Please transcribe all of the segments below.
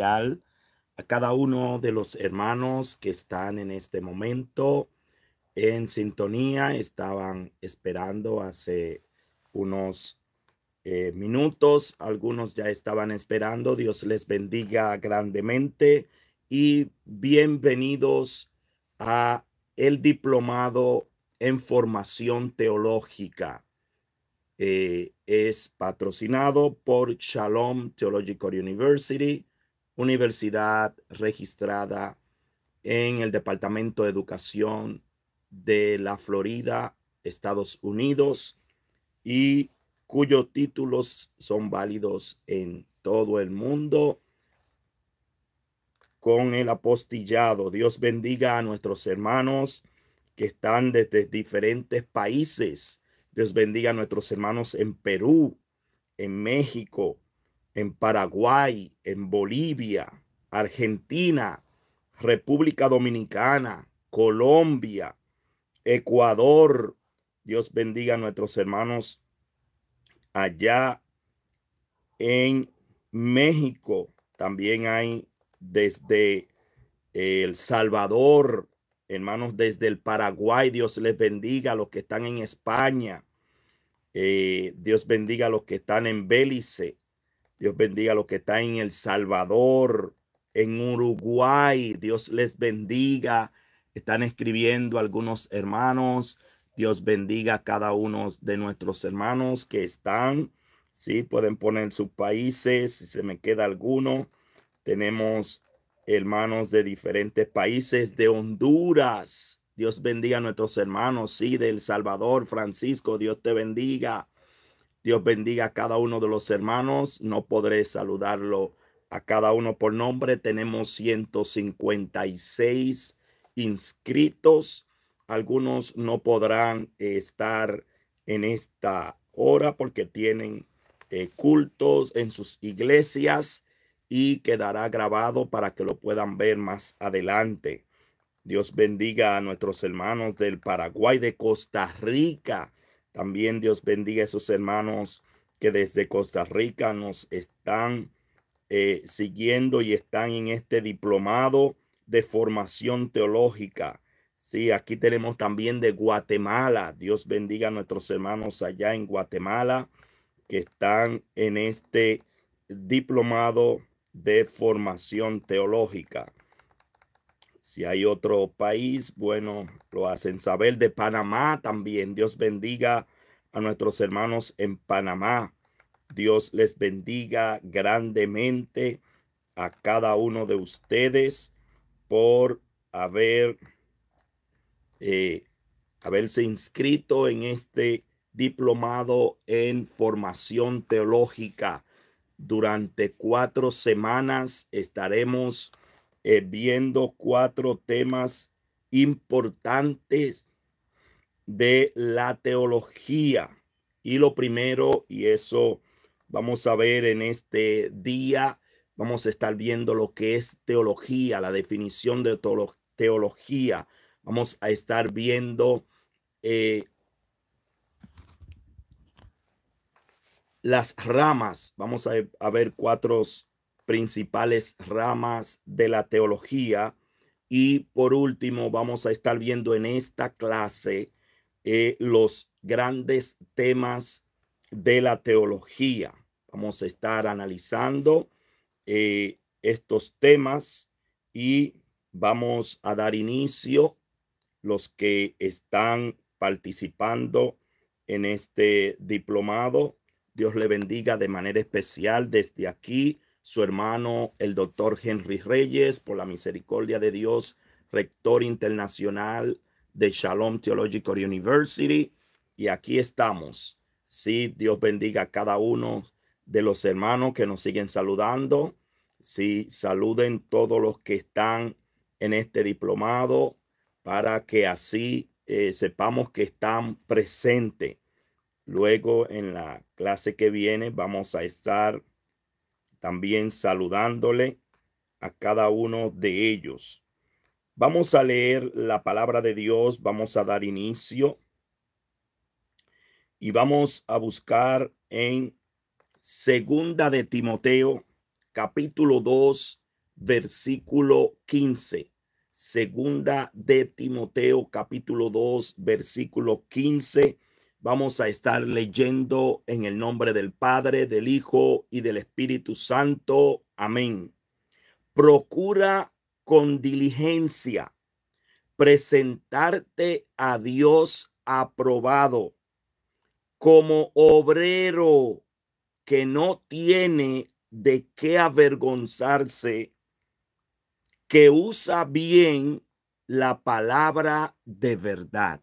a cada uno de los hermanos que están en este momento en sintonía. Estaban esperando hace unos eh, minutos, algunos ya estaban esperando. Dios les bendiga grandemente y bienvenidos a el diplomado en formación teológica. Eh, es patrocinado por Shalom Theological University universidad registrada en el Departamento de Educación de la Florida, Estados Unidos, y cuyos títulos son válidos en todo el mundo con el apostillado. Dios bendiga a nuestros hermanos que están desde diferentes países. Dios bendiga a nuestros hermanos en Perú, en México, en Paraguay, en Bolivia, Argentina, República Dominicana, Colombia, Ecuador. Dios bendiga a nuestros hermanos allá en México. También hay desde El Salvador, hermanos desde el Paraguay. Dios les bendiga a los que están en España. Eh, Dios bendiga a los que están en Bélice, Dios bendiga a los que están en El Salvador, en Uruguay. Dios les bendiga. Están escribiendo algunos hermanos. Dios bendiga a cada uno de nuestros hermanos que están. Sí, pueden poner sus países, si se me queda alguno. Tenemos hermanos de diferentes países, de Honduras. Dios bendiga a nuestros hermanos, sí, de El Salvador, Francisco, Dios te bendiga. Dios bendiga a cada uno de los hermanos. No podré saludarlo a cada uno por nombre. Tenemos 156 inscritos. Algunos no podrán estar en esta hora porque tienen eh, cultos en sus iglesias y quedará grabado para que lo puedan ver más adelante. Dios bendiga a nuestros hermanos del Paraguay, de Costa Rica, también Dios bendiga a esos hermanos que desde Costa Rica nos están eh, siguiendo y están en este diplomado de formación teológica. Sí, aquí tenemos también de Guatemala. Dios bendiga a nuestros hermanos allá en Guatemala que están en este diplomado de formación teológica. Si hay otro país, bueno, lo hacen saber. De Panamá también. Dios bendiga a nuestros hermanos en Panamá. Dios les bendiga grandemente a cada uno de ustedes por haber, eh, haberse inscrito en este diplomado en formación teológica. Durante cuatro semanas estaremos eh, viendo cuatro temas importantes de la teología. Y lo primero, y eso vamos a ver en este día, vamos a estar viendo lo que es teología, la definición de teología. Vamos a estar viendo eh, las ramas. Vamos a, a ver cuatro principales ramas de la teología. Y por último, vamos a estar viendo en esta clase eh, los grandes temas de la teología. Vamos a estar analizando eh, estos temas y vamos a dar inicio los que están participando en este diplomado. Dios le bendiga de manera especial desde aquí su hermano el doctor Henry Reyes, por la misericordia de Dios, rector internacional de Shalom Theological University. Y aquí estamos. Sí, Dios bendiga a cada uno de los hermanos que nos siguen saludando. Sí, saluden todos los que están en este diplomado para que así eh, sepamos que están presentes. Luego en la clase que viene vamos a estar también saludándole a cada uno de ellos. Vamos a leer la palabra de Dios, vamos a dar inicio y vamos a buscar en Segunda de Timoteo, capítulo 2, versículo 15. Segunda de Timoteo, capítulo 2, versículo 15 Vamos a estar leyendo en el nombre del Padre, del Hijo y del Espíritu Santo. Amén. Procura con diligencia presentarte a Dios aprobado como obrero que no tiene de qué avergonzarse, que usa bien la palabra de verdad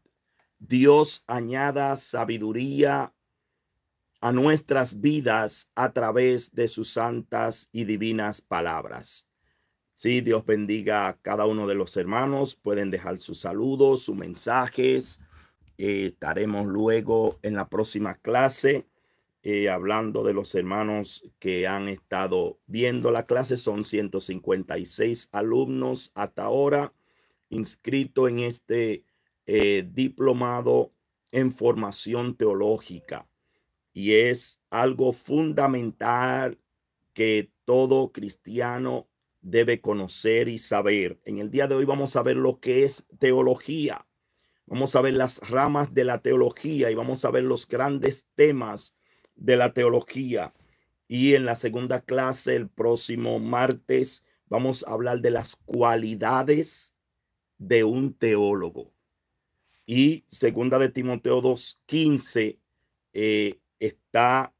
Dios añada sabiduría a nuestras vidas a través de sus santas y divinas palabras. Sí, Dios bendiga a cada uno de los hermanos. Pueden dejar sus saludos, sus mensajes. Eh, estaremos luego en la próxima clase eh, hablando de los hermanos que han estado viendo la clase. Son 156 alumnos hasta ahora inscritos en este eh, diplomado en formación teológica y es algo fundamental que todo cristiano debe conocer y saber. En el día de hoy vamos a ver lo que es teología. Vamos a ver las ramas de la teología y vamos a ver los grandes temas de la teología. Y en la segunda clase, el próximo martes, vamos a hablar de las cualidades de un teólogo. Y segunda de Timoteo 2.15 eh, está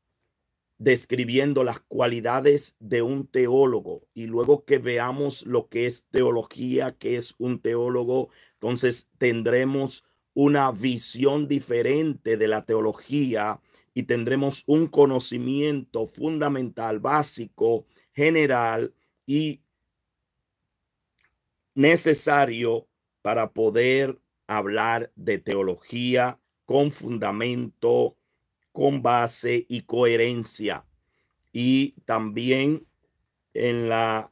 describiendo las cualidades de un teólogo y luego que veamos lo que es teología, que es un teólogo, entonces tendremos una visión diferente de la teología y tendremos un conocimiento fundamental, básico, general y necesario para poder hablar de teología con fundamento, con base y coherencia. Y también en la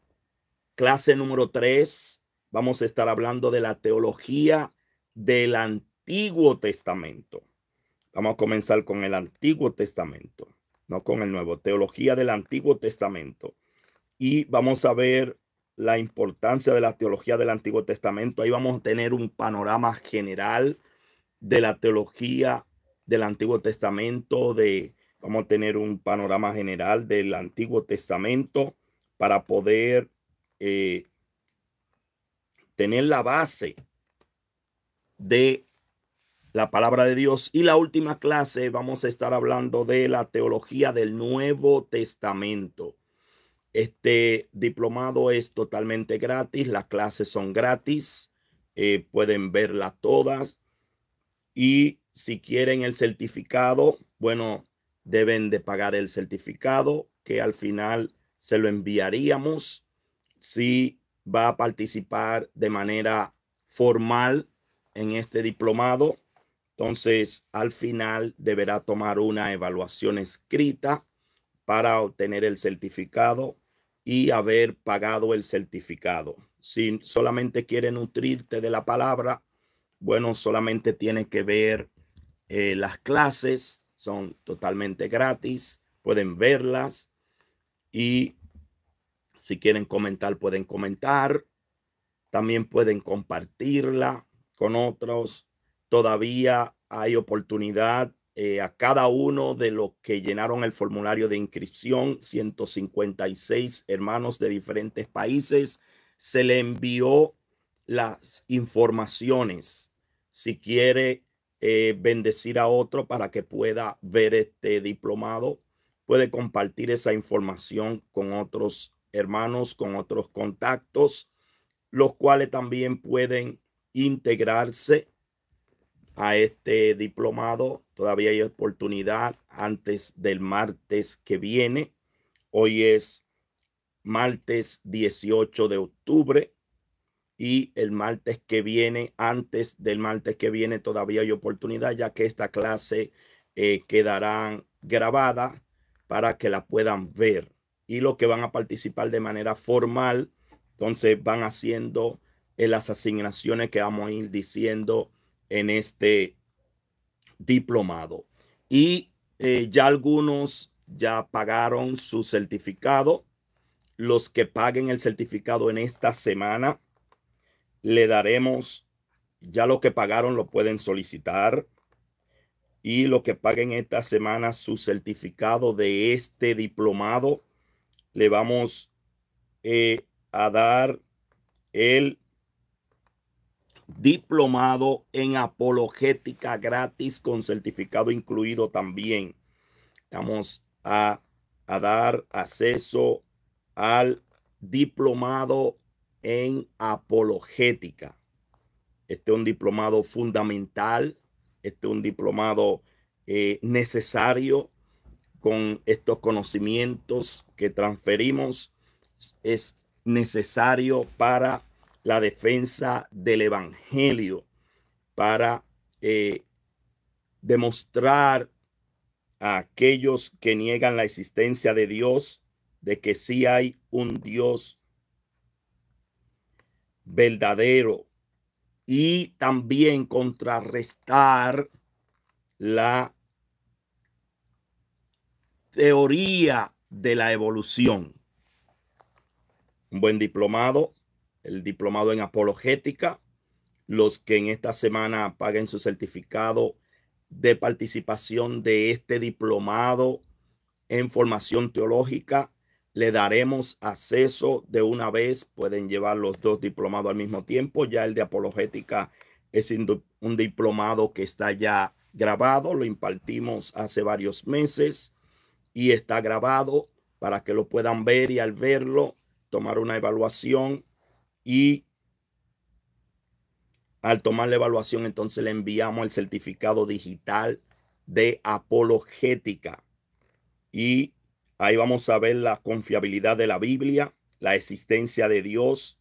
clase número 3 vamos a estar hablando de la teología del Antiguo Testamento. Vamos a comenzar con el Antiguo Testamento, no con el Nuevo, teología del Antiguo Testamento. Y vamos a ver la importancia de la teología del Antiguo Testamento. Ahí vamos a tener un panorama general de la teología del Antiguo Testamento, de, vamos a tener un panorama general del Antiguo Testamento para poder eh, tener la base de la palabra de Dios. Y la última clase vamos a estar hablando de la teología del Nuevo Testamento. Este diplomado es totalmente gratis, las clases son gratis, eh, pueden verlas todas. Y si quieren el certificado, bueno, deben de pagar el certificado que al final se lo enviaríamos si va a participar de manera formal en este diplomado. Entonces, al final deberá tomar una evaluación escrita para obtener el certificado y haber pagado el certificado. Si solamente quiere nutrirte de la palabra, bueno, solamente tiene que ver eh, las clases, son totalmente gratis, pueden verlas y si quieren comentar, pueden comentar. También pueden compartirla con otros. Todavía hay oportunidad eh, a cada uno de los que llenaron el formulario de inscripción, 156 hermanos de diferentes países, se le envió las informaciones. Si quiere eh, bendecir a otro para que pueda ver este diplomado, puede compartir esa información con otros hermanos, con otros contactos, los cuales también pueden integrarse a este diplomado Todavía hay oportunidad antes del martes que viene. Hoy es martes 18 de octubre y el martes que viene, antes del martes que viene, todavía hay oportunidad ya que esta clase eh, quedará grabada para que la puedan ver. Y los que van a participar de manera formal, entonces van haciendo las asignaciones que vamos a ir diciendo en este diplomado. Y eh, ya algunos ya pagaron su certificado. Los que paguen el certificado en esta semana, le daremos, ya lo que pagaron lo pueden solicitar. Y los que paguen esta semana su certificado de este diplomado, le vamos eh, a dar el diplomado en apologética gratis con certificado incluido también. Vamos a, dar acceso al diplomado en apologética. Este es un diplomado fundamental, este es un diplomado eh, necesario con estos conocimientos que transferimos. Es necesario para la defensa del Evangelio para eh, demostrar a aquellos que niegan la existencia de Dios de que sí hay un Dios verdadero y también contrarrestar la teoría de la evolución. Un buen diplomado el diplomado en apologética, los que en esta semana paguen su certificado de participación de este diplomado en formación teológica, le daremos acceso de una vez. Pueden llevar los dos diplomados al mismo tiempo. Ya el de apologética es un diplomado que está ya grabado, lo impartimos hace varios meses y está grabado para que lo puedan ver y al verlo tomar una evaluación y al tomar la evaluación, entonces le enviamos el certificado digital de apologética. Y ahí vamos a ver la confiabilidad de la Biblia, la existencia de Dios.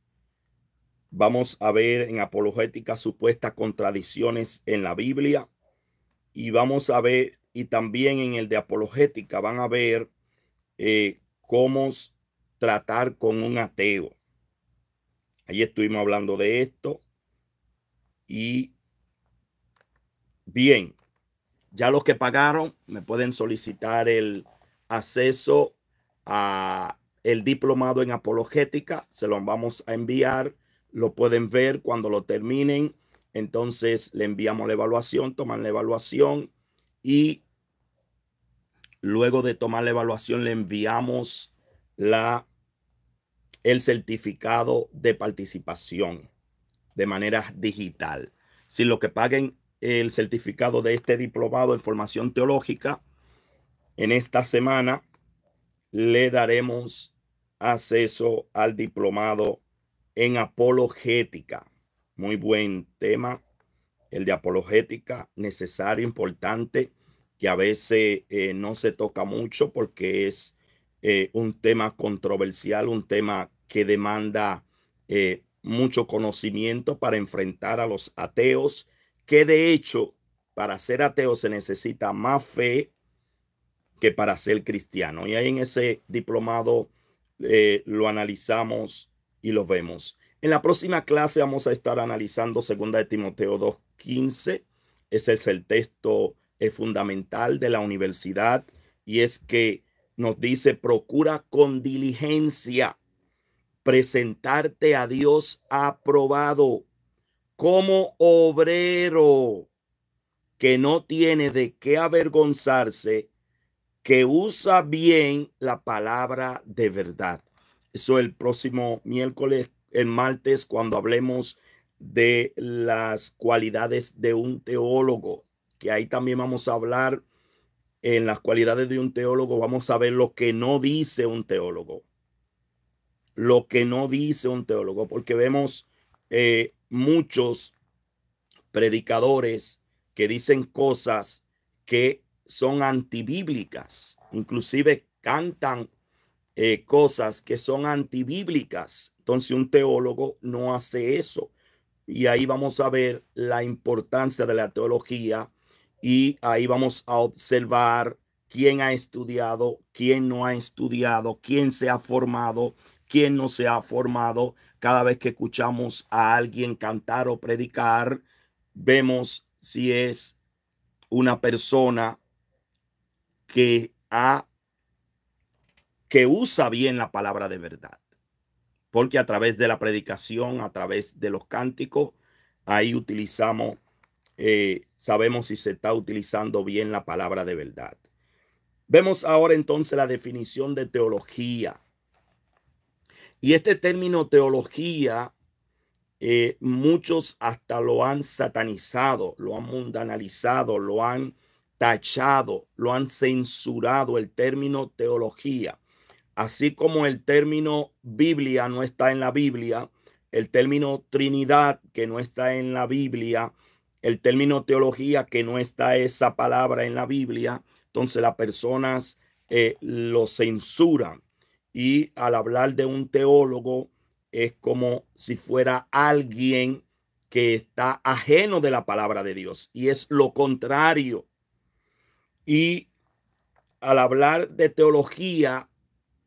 Vamos a ver en apologética supuestas contradicciones en la Biblia. Y vamos a ver, y también en el de apologética, van a ver eh, cómo tratar con un ateo. Ahí estuvimos hablando de esto. Y bien, ya los que pagaron me pueden solicitar el acceso a el diplomado en apologética. Se lo vamos a enviar. Lo pueden ver cuando lo terminen. Entonces le enviamos la evaluación, toman la evaluación y luego de tomar la evaluación le enviamos la el certificado de participación de manera digital. Si lo que paguen el certificado de este diplomado en formación teológica, en esta semana le daremos acceso al diplomado en apologética. Muy buen tema, el de apologética, necesario, importante, que a veces eh, no se toca mucho porque es eh, un tema controversial, un tema que demanda eh, mucho conocimiento para enfrentar a los ateos, que de hecho para ser ateo se necesita más fe que para ser cristiano. Y ahí en ese diplomado eh, lo analizamos y lo vemos. En la próxima clase vamos a estar analizando 2 de Timoteo 2.15. Ese es el texto eh, fundamental de la universidad y es que nos dice, procura con diligencia presentarte a Dios aprobado como obrero que no tiene de qué avergonzarse, que usa bien la palabra de verdad. Eso el próximo miércoles, el martes, cuando hablemos de las cualidades de un teólogo, que ahí también vamos a hablar en las cualidades de un teólogo, vamos a ver lo que no dice un teólogo lo que no dice un teólogo, porque vemos eh, muchos predicadores que dicen cosas que son antibíblicas, inclusive cantan eh, cosas que son antibíblicas. Entonces un teólogo no hace eso. Y ahí vamos a ver la importancia de la teología y ahí vamos a observar quién ha estudiado, quién no ha estudiado, quién se ha formado, Quién no se ha formado. Cada vez que escuchamos a alguien cantar o predicar, vemos si es una persona que que usa bien la palabra de verdad. Porque a través de la predicación, a través de los cánticos, ahí utilizamos, eh, sabemos si se está utilizando bien la palabra de verdad. Vemos ahora entonces la definición de teología. Y este término teología, eh, muchos hasta lo han satanizado, lo han mundanalizado, lo han tachado, lo han censurado, el término teología. Así como el término Biblia no está en la Biblia, el término Trinidad que no está en la Biblia, el término teología que no está esa palabra en la Biblia, entonces las personas eh, lo censuran y al hablar de un teólogo es como si fuera alguien que está ajeno de la palabra de Dios y es lo contrario. Y al hablar de teología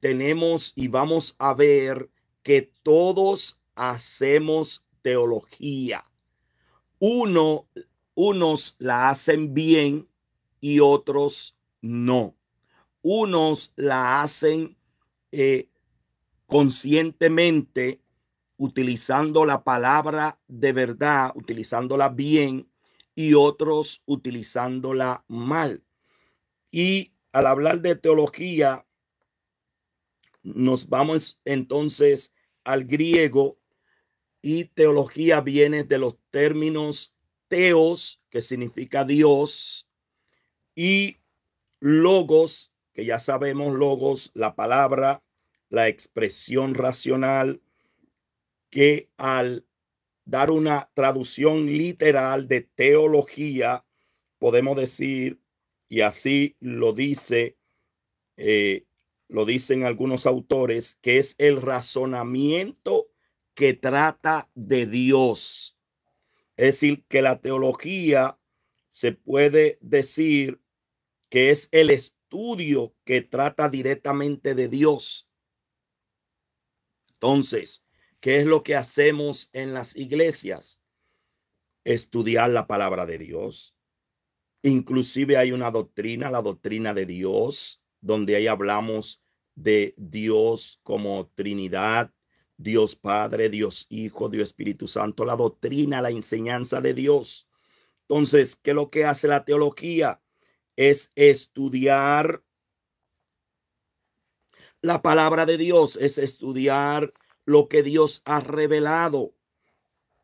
tenemos y vamos a ver que todos hacemos teología. Uno, unos la hacen bien y otros no. Unos la hacen eh, conscientemente utilizando la palabra de verdad, utilizándola bien y otros utilizándola mal. Y al hablar de teología, nos vamos entonces al griego y teología viene de los términos teos, que significa Dios, y logos, que ya sabemos logos, la palabra, la expresión racional que al dar una traducción literal de teología, podemos decir, y así lo dice, eh, lo dicen algunos autores, que es el razonamiento que trata de Dios. Es decir, que la teología se puede decir que es el estudio que trata directamente de Dios entonces, ¿qué es lo que hacemos en las iglesias? Estudiar la palabra de Dios. Inclusive hay una doctrina, la doctrina de Dios, donde ahí hablamos de Dios como Trinidad, Dios Padre, Dios Hijo, Dios Espíritu Santo, la doctrina, la enseñanza de Dios. Entonces, ¿qué es lo que hace la teología? Es estudiar la palabra de Dios, es estudiar lo que Dios ha revelado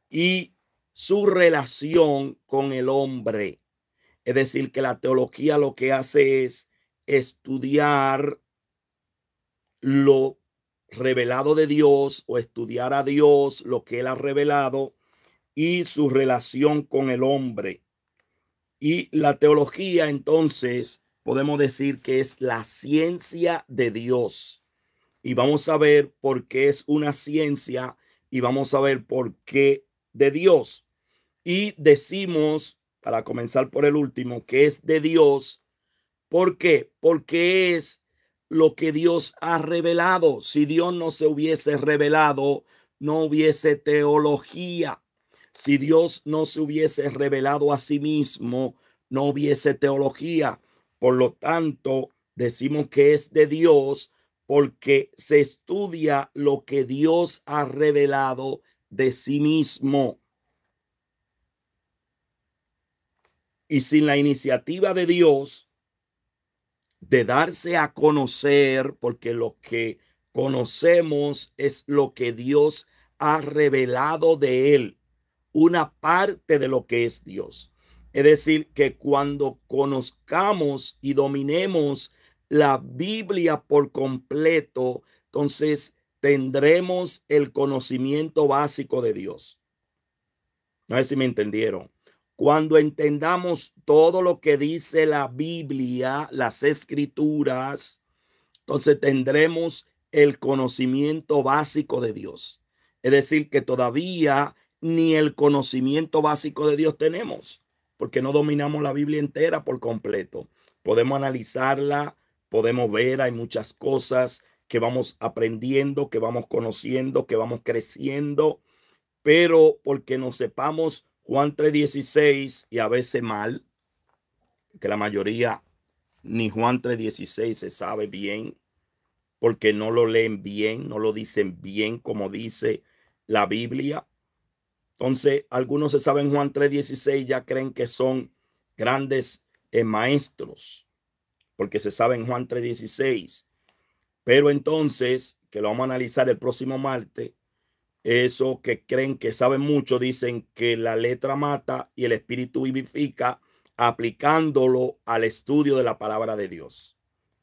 y su relación con el hombre. Es decir, que la teología lo que hace es estudiar lo revelado de Dios o estudiar a Dios, lo que él ha revelado y su relación con el hombre. Y la teología entonces podemos decir que es la ciencia de Dios. Y vamos a ver por qué es una ciencia y vamos a ver por qué de Dios. Y decimos, para comenzar por el último, que es de Dios. ¿Por qué? Porque es lo que Dios ha revelado. Si Dios no se hubiese revelado, no hubiese teología. Si Dios no se hubiese revelado a sí mismo, no hubiese teología. Por lo tanto, decimos que es de Dios porque se estudia lo que Dios ha revelado de sí mismo. Y sin la iniciativa de Dios de darse a conocer, porque lo que conocemos es lo que Dios ha revelado de él, una parte de lo que es Dios. Es decir, que cuando conozcamos y dominemos la Biblia por completo, entonces tendremos el conocimiento básico de Dios. No sé si me entendieron. Cuando entendamos todo lo que dice la Biblia, las escrituras, entonces tendremos el conocimiento básico de Dios. Es decir, que todavía ni el conocimiento básico de Dios tenemos porque no dominamos la Biblia entera por completo. Podemos analizarla, podemos ver, hay muchas cosas que vamos aprendiendo, que vamos conociendo, que vamos creciendo, pero porque no sepamos Juan 3.16 y a veces mal, que la mayoría ni Juan 3.16 se sabe bien, porque no lo leen bien, no lo dicen bien como dice la Biblia. Entonces, algunos se saben Juan 3:16, ya creen que son grandes eh, maestros, porque se saben Juan 3:16. Pero entonces, que lo vamos a analizar el próximo martes, esos que creen que saben mucho dicen que la letra mata y el espíritu vivifica aplicándolo al estudio de la palabra de Dios.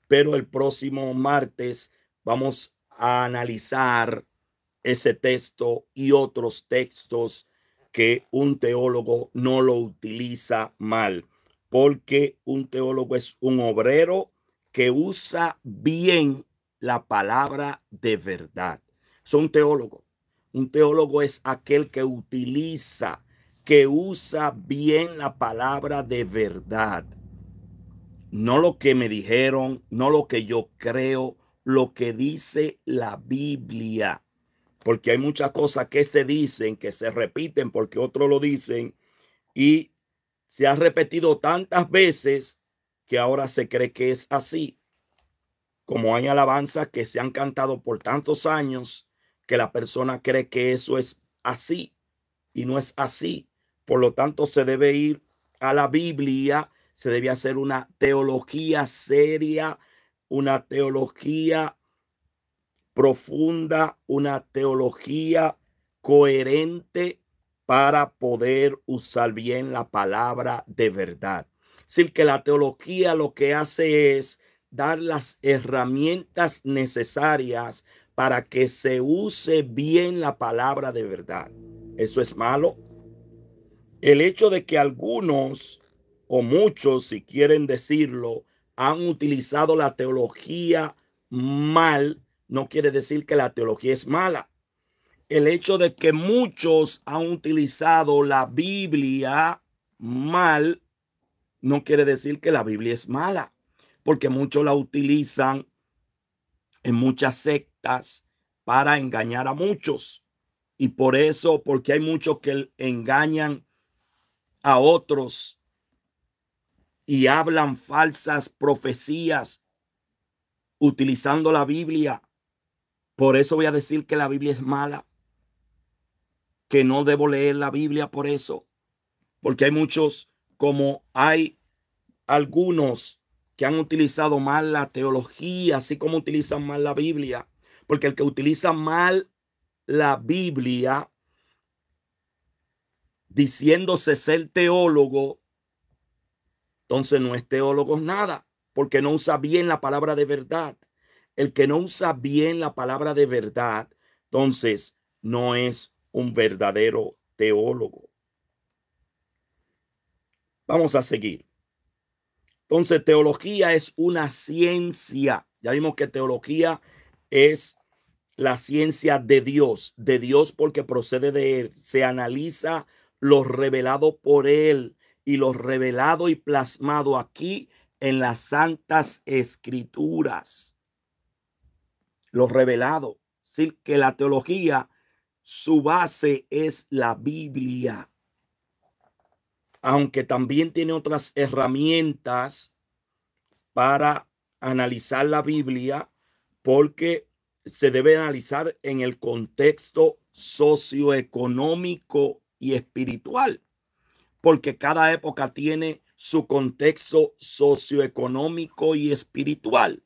Pero el próximo martes vamos a analizar ese texto y otros textos que un teólogo no lo utiliza mal, porque un teólogo es un obrero que usa bien la palabra de verdad. Es un teólogo. Un teólogo es aquel que utiliza, que usa bien la palabra de verdad. No lo que me dijeron, no lo que yo creo, lo que dice la Biblia porque hay muchas cosas que se dicen, que se repiten porque otros lo dicen y se ha repetido tantas veces que ahora se cree que es así. Como hay alabanzas que se han cantado por tantos años que la persona cree que eso es así y no es así. Por lo tanto, se debe ir a la Biblia, se debe hacer una teología seria, una teología profunda, una teología coherente para poder usar bien la palabra de verdad. Es decir, que la teología lo que hace es dar las herramientas necesarias para que se use bien la palabra de verdad. Eso es malo. El hecho de que algunos o muchos, si quieren decirlo, han utilizado la teología mal no quiere decir que la teología es mala. El hecho de que muchos han utilizado la Biblia mal, no quiere decir que la Biblia es mala, porque muchos la utilizan en muchas sectas para engañar a muchos. Y por eso, porque hay muchos que engañan a otros y hablan falsas profecías utilizando la Biblia por eso voy a decir que la Biblia es mala, que no debo leer la Biblia por eso, porque hay muchos, como hay algunos que han utilizado mal la teología, así como utilizan mal la Biblia, porque el que utiliza mal la Biblia, diciéndose ser teólogo, entonces no es teólogo nada, porque no usa bien la palabra de verdad el que no usa bien la palabra de verdad, entonces no es un verdadero teólogo. Vamos a seguir. Entonces, teología es una ciencia. Ya vimos que teología es la ciencia de Dios, de Dios porque procede de Él. Se analiza lo revelado por Él y lo revelado y plasmado aquí en las santas escrituras lo revelado. decir, que la teología, su base es la Biblia. Aunque también tiene otras herramientas para analizar la Biblia, porque se debe analizar en el contexto socioeconómico y espiritual, porque cada época tiene su contexto socioeconómico y espiritual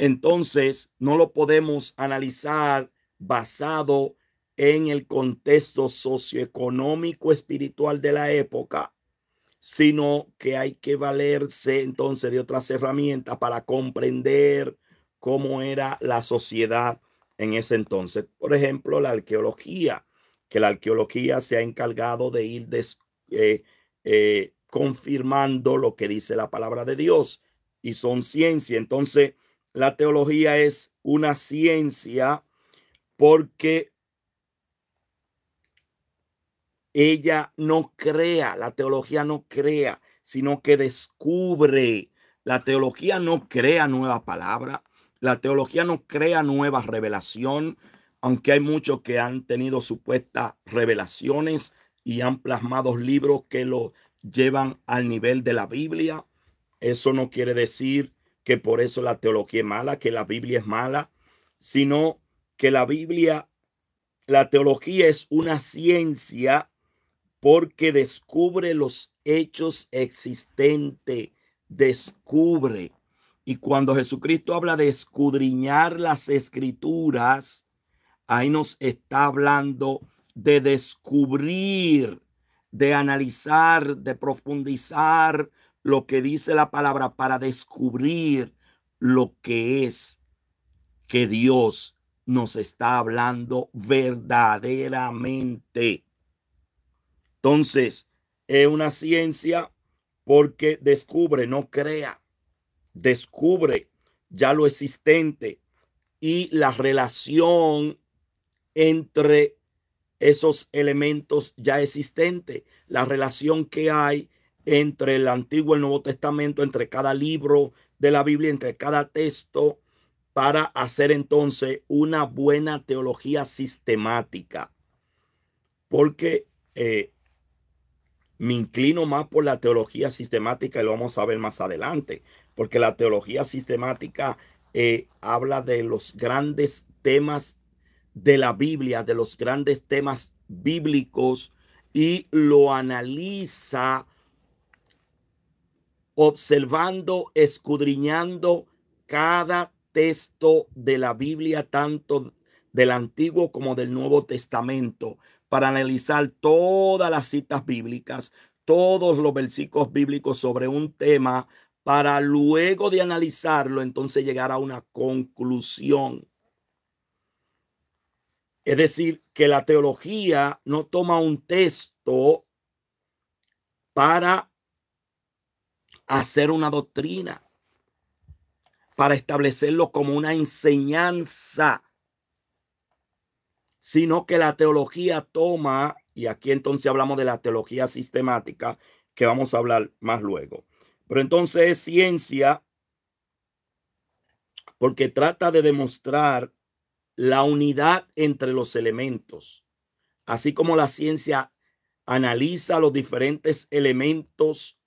entonces no lo podemos analizar basado en el contexto socioeconómico espiritual de la época, sino que hay que valerse entonces de otras herramientas para comprender cómo era la sociedad en ese entonces. Por ejemplo, la arqueología, que la arqueología se ha encargado de ir eh, eh, confirmando lo que dice la palabra de Dios y son ciencia. Entonces, la teología es una ciencia porque ella no crea, la teología no crea, sino que descubre. La teología no crea nueva palabra, la teología no crea nueva revelación, aunque hay muchos que han tenido supuestas revelaciones y han plasmado libros que lo llevan al nivel de la Biblia. Eso no quiere decir que por eso la teología es mala, que la Biblia es mala, sino que la Biblia, la teología es una ciencia porque descubre los hechos existentes, descubre. Y cuando Jesucristo habla de escudriñar las escrituras, ahí nos está hablando de descubrir, de analizar, de profundizar lo que dice la palabra para descubrir lo que es que Dios nos está hablando verdaderamente. Entonces, es una ciencia porque descubre, no crea, descubre ya lo existente y la relación entre esos elementos ya existentes, la relación que hay entre el Antiguo y el Nuevo Testamento, entre cada libro de la Biblia, entre cada texto, para hacer entonces una buena teología sistemática. Porque eh, me inclino más por la teología sistemática y lo vamos a ver más adelante, porque la teología sistemática eh, habla de los grandes temas de la Biblia, de los grandes temas bíblicos y lo analiza observando, escudriñando cada texto de la Biblia, tanto del Antiguo como del Nuevo Testamento, para analizar todas las citas bíblicas, todos los versículos bíblicos sobre un tema, para luego de analizarlo, entonces llegar a una conclusión. Es decir, que la teología no toma un texto para hacer una doctrina, para establecerlo como una enseñanza, sino que la teología toma, y aquí entonces hablamos de la teología sistemática, que vamos a hablar más luego. Pero entonces es ciencia porque trata de demostrar la unidad entre los elementos, así como la ciencia analiza los diferentes elementos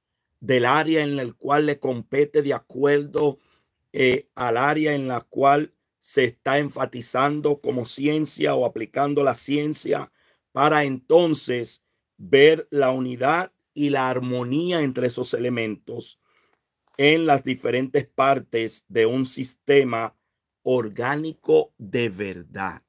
del área en el cual le compete de acuerdo eh, al área en la cual se está enfatizando como ciencia o aplicando la ciencia para entonces ver la unidad y la armonía entre esos elementos en las diferentes partes de un sistema orgánico de verdad.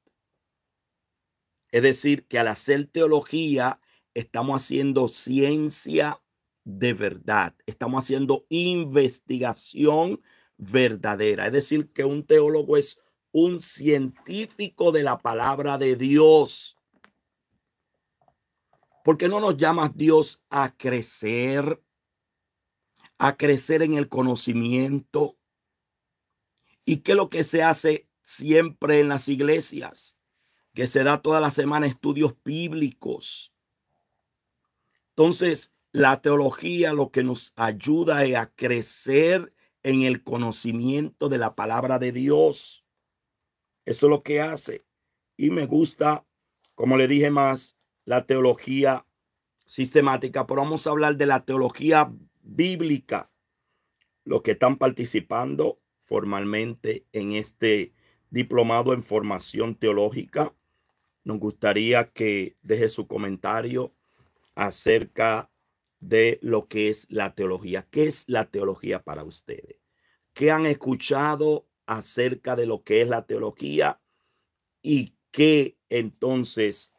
Es decir, que al hacer teología estamos haciendo ciencia de verdad. Estamos haciendo investigación verdadera. Es decir, que un teólogo es un científico de la palabra de Dios. ¿Por qué no nos llama Dios a crecer? A crecer en el conocimiento. ¿Y qué lo que se hace siempre en las iglesias? Que se da toda la semana estudios bíblicos. Entonces, la teología lo que nos ayuda es a crecer en el conocimiento de la palabra de Dios. Eso es lo que hace. Y me gusta, como le dije más, la teología sistemática, pero vamos a hablar de la teología bíblica. Los que están participando formalmente en este diplomado en formación teológica, nos gustaría que deje su comentario acerca de lo que es la teología. ¿Qué es la teología para ustedes? ¿Qué han escuchado acerca de lo que es la teología y qué entonces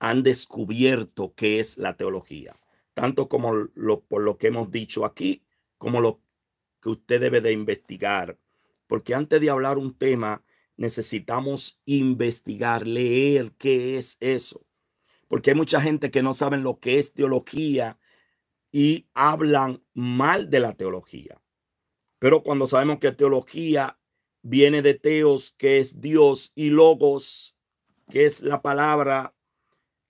han descubierto qué es la teología? Tanto como lo, por lo que hemos dicho aquí, como lo que usted debe de investigar. Porque antes de hablar un tema, necesitamos investigar, leer qué es eso porque hay mucha gente que no saben lo que es teología y hablan mal de la teología. Pero cuando sabemos que teología viene de teos, que es Dios, y logos, que es la palabra,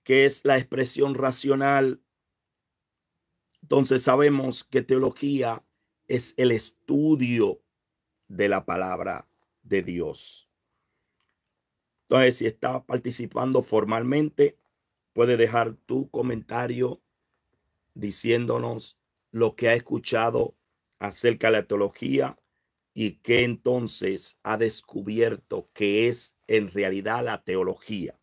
que es la expresión racional, entonces sabemos que teología es el estudio de la palabra de Dios. Entonces, si está participando formalmente puede dejar tu comentario diciéndonos lo que ha escuchado acerca de la teología y que entonces ha descubierto que es en realidad la teología.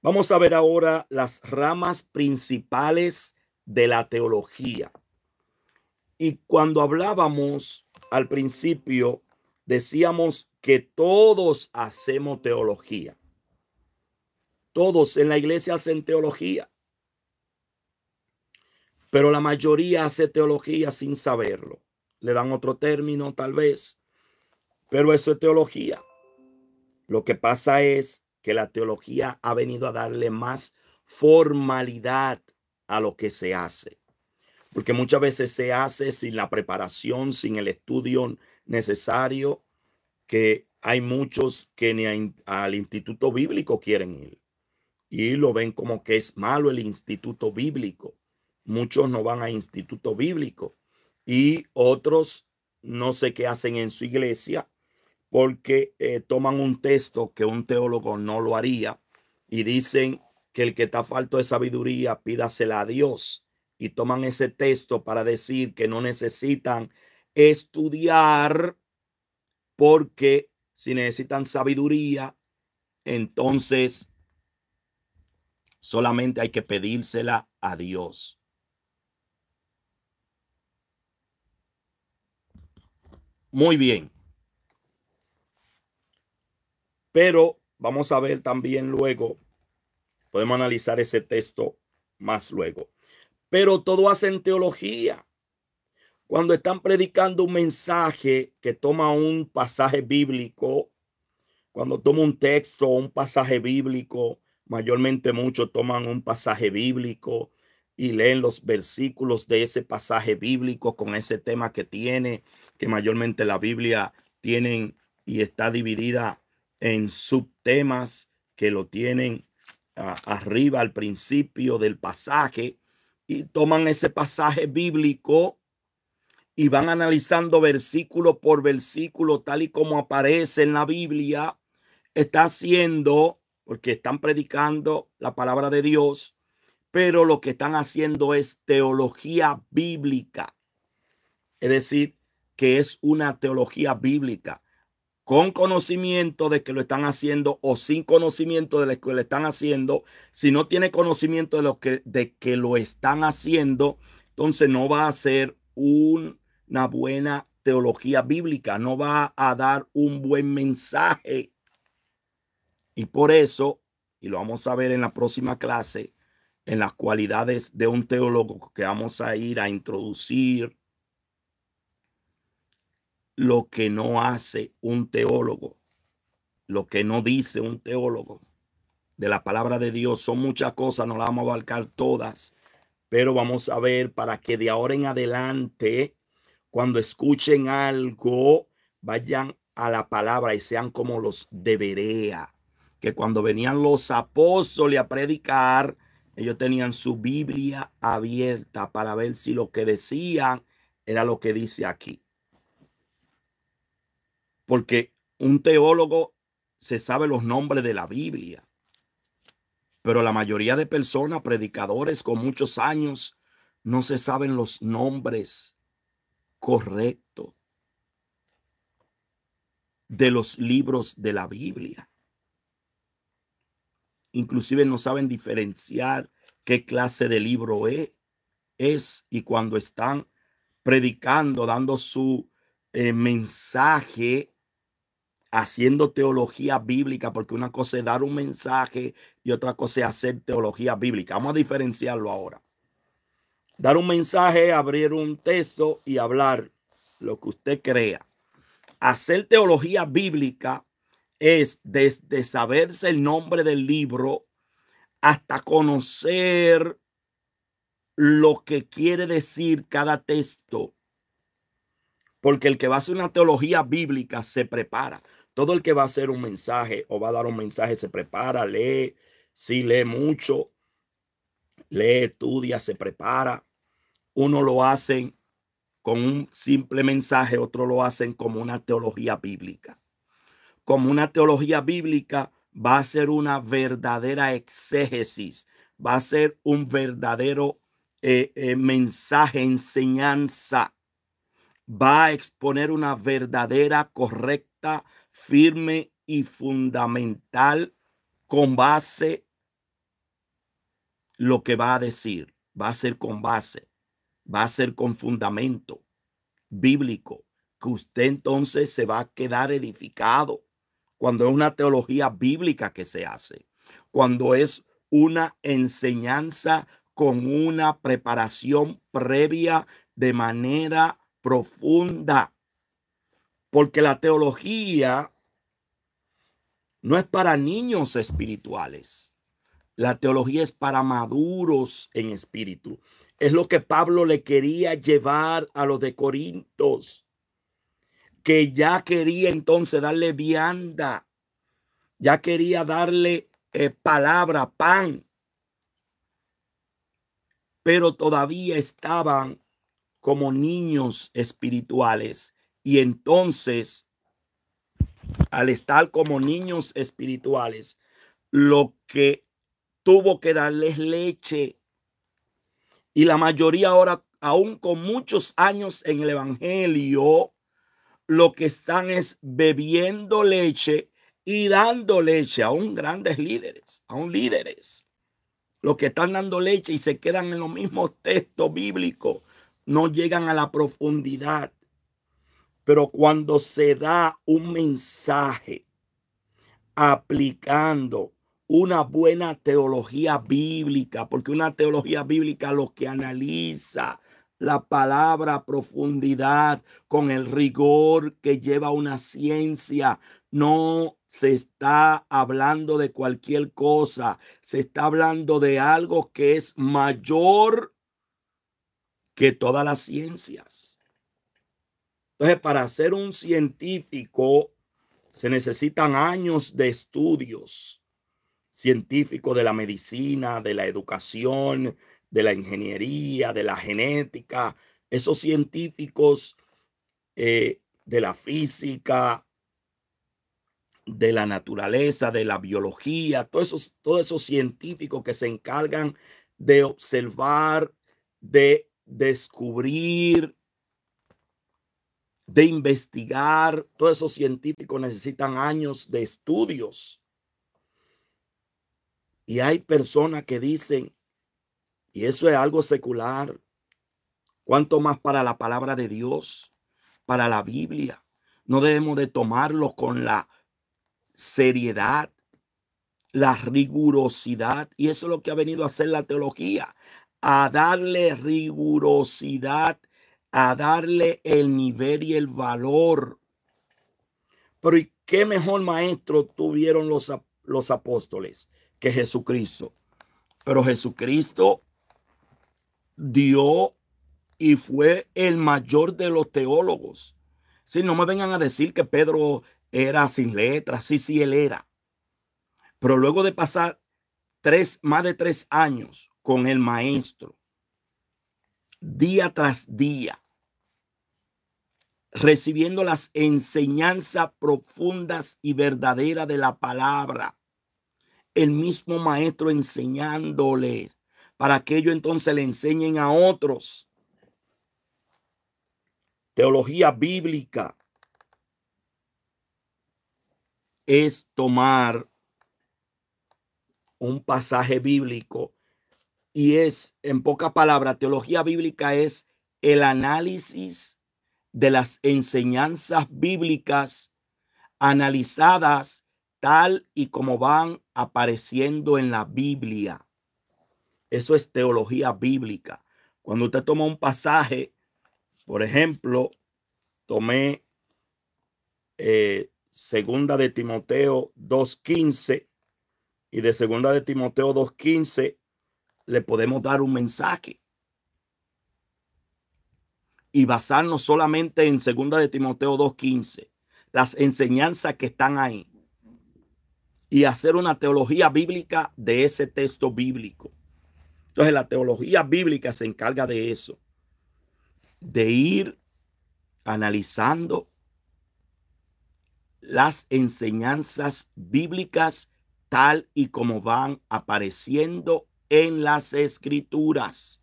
Vamos a ver ahora las ramas principales de la teología. Y cuando hablábamos al principio, decíamos que todos hacemos teología. Todos en la iglesia hacen teología, pero la mayoría hace teología sin saberlo. Le dan otro término tal vez, pero eso es teología. Lo que pasa es que la teología ha venido a darle más formalidad a lo que se hace, porque muchas veces se hace sin la preparación, sin el estudio necesario, que hay muchos que ni al instituto bíblico quieren ir y lo ven como que es malo el instituto bíblico. Muchos no van a instituto bíblico y otros no sé qué hacen en su iglesia porque eh, toman un texto que un teólogo no lo haría y dicen que el que está falto de sabiduría pídasela a Dios y toman ese texto para decir que no necesitan estudiar porque si necesitan sabiduría, entonces Solamente hay que pedírsela a Dios. Muy bien. Pero vamos a ver también luego, podemos analizar ese texto más luego. Pero todo hacen teología. Cuando están predicando un mensaje que toma un pasaje bíblico, cuando toma un texto, un pasaje bíblico, Mayormente muchos toman un pasaje bíblico y leen los versículos de ese pasaje bíblico con ese tema que tiene, que mayormente la Biblia tienen y está dividida en subtemas que lo tienen arriba al principio del pasaje y toman ese pasaje bíblico y van analizando versículo por versículo tal y como aparece en la Biblia, está haciendo porque están predicando la palabra de Dios, pero lo que están haciendo es teología bíblica. Es decir, que es una teología bíblica con conocimiento de que lo están haciendo o sin conocimiento de lo que lo están haciendo. Si no tiene conocimiento de, lo que, de que lo están haciendo, entonces no va a ser una buena teología bíblica, no va a dar un buen mensaje y por eso, y lo vamos a ver en la próxima clase, en las cualidades de un teólogo que vamos a ir a introducir lo que no hace un teólogo, lo que no dice un teólogo de la palabra de Dios. Son muchas cosas, no las vamos a abarcar todas, pero vamos a ver para que de ahora en adelante, cuando escuchen algo, vayan a la palabra y sean como los de Berea que cuando venían los apóstoles a predicar, ellos tenían su Biblia abierta para ver si lo que decían era lo que dice aquí. Porque un teólogo se sabe los nombres de la Biblia, pero la mayoría de personas, predicadores con muchos años, no se saben los nombres correctos de los libros de la Biblia inclusive no saben diferenciar qué clase de libro e, es, y cuando están predicando, dando su eh, mensaje, haciendo teología bíblica, porque una cosa es dar un mensaje y otra cosa es hacer teología bíblica. Vamos a diferenciarlo ahora. Dar un mensaje, abrir un texto y hablar lo que usted crea. Hacer teología bíblica es desde saberse el nombre del libro hasta conocer lo que quiere decir cada texto. Porque el que va a hacer una teología bíblica se prepara. Todo el que va a hacer un mensaje o va a dar un mensaje se prepara, lee, si lee mucho, lee, estudia, se prepara. Uno lo hacen con un simple mensaje, otro lo hacen como una teología bíblica como una teología bíblica, va a ser una verdadera exégesis, va a ser un verdadero eh, eh, mensaje, enseñanza, va a exponer una verdadera, correcta, firme y fundamental con base lo que va a decir, va a ser con base, va a ser con fundamento bíblico, que usted entonces se va a quedar edificado cuando es una teología bíblica que se hace, cuando es una enseñanza con una preparación previa de manera profunda. Porque la teología no es para niños espirituales. La teología es para maduros en espíritu. Es lo que Pablo le quería llevar a los de Corintios que ya quería entonces darle vianda, ya quería darle eh, palabra, pan, pero todavía estaban como niños espirituales. Y entonces, al estar como niños espirituales, lo que tuvo que darles leche. Y la mayoría ahora, aún con muchos años en el Evangelio, lo que están es bebiendo leche y dando leche a un grandes líderes, a un líderes. Los que están dando leche y se quedan en los mismos textos bíblicos, no llegan a la profundidad. Pero cuando se da un mensaje aplicando una buena teología bíblica, porque una teología bíblica lo que analiza, la palabra profundidad, con el rigor que lleva una ciencia. No se está hablando de cualquier cosa, se está hablando de algo que es mayor que todas las ciencias. Entonces, para ser un científico se necesitan años de estudios científicos de la medicina, de la educación, de la ingeniería, de la genética, esos científicos eh, de la física, de la naturaleza, de la biología, todos esos científicos que se encargan de observar, de descubrir, de investigar. Todos esos científicos necesitan años de estudios. Y hay personas que dicen, y eso es algo secular. Cuanto más para la palabra de Dios, para la Biblia. No debemos de tomarlo con la seriedad, la rigurosidad. Y eso es lo que ha venido a hacer la teología, a darle rigurosidad, a darle el nivel y el valor. Pero ¿y qué mejor maestro tuvieron los, los apóstoles que Jesucristo? Pero Jesucristo dio y fue el mayor de los teólogos. Si no me vengan a decir que Pedro era sin letras, sí, sí, él era. Pero luego de pasar tres, más de tres años con el maestro, día tras día, recibiendo las enseñanzas profundas y verdaderas de la palabra, el mismo maestro enseñándole para que ellos entonces le enseñen a otros. Teología bíblica es tomar un pasaje bíblico y es, en poca palabra, teología bíblica es el análisis de las enseñanzas bíblicas analizadas tal y como van apareciendo en la Biblia. Eso es teología bíblica. Cuando usted toma un pasaje, por ejemplo, tomé eh, segunda de Timoteo 2.15 y de segunda de Timoteo 2.15 le podemos dar un mensaje. Y basarnos solamente en segunda de Timoteo 2.15, las enseñanzas que están ahí. Y hacer una teología bíblica de ese texto bíblico. Entonces la teología bíblica se encarga de eso, de ir analizando las enseñanzas bíblicas tal y como van apareciendo en las escrituras.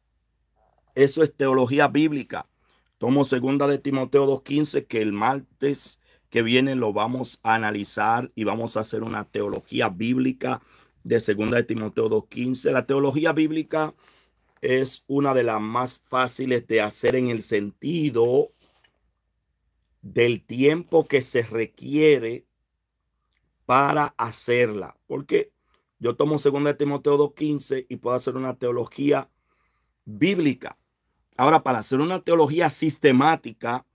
Eso es teología bíblica. Tomo segunda de Timoteo 2.15 que el martes que viene lo vamos a analizar y vamos a hacer una teología bíblica de segunda de Timoteo 2.15. La teología bíblica es una de las más fáciles de hacer en el sentido del tiempo que se requiere para hacerla. Porque yo tomo segunda de Timoteo 2.15 y puedo hacer una teología bíblica. Ahora, para hacer una teología sistemática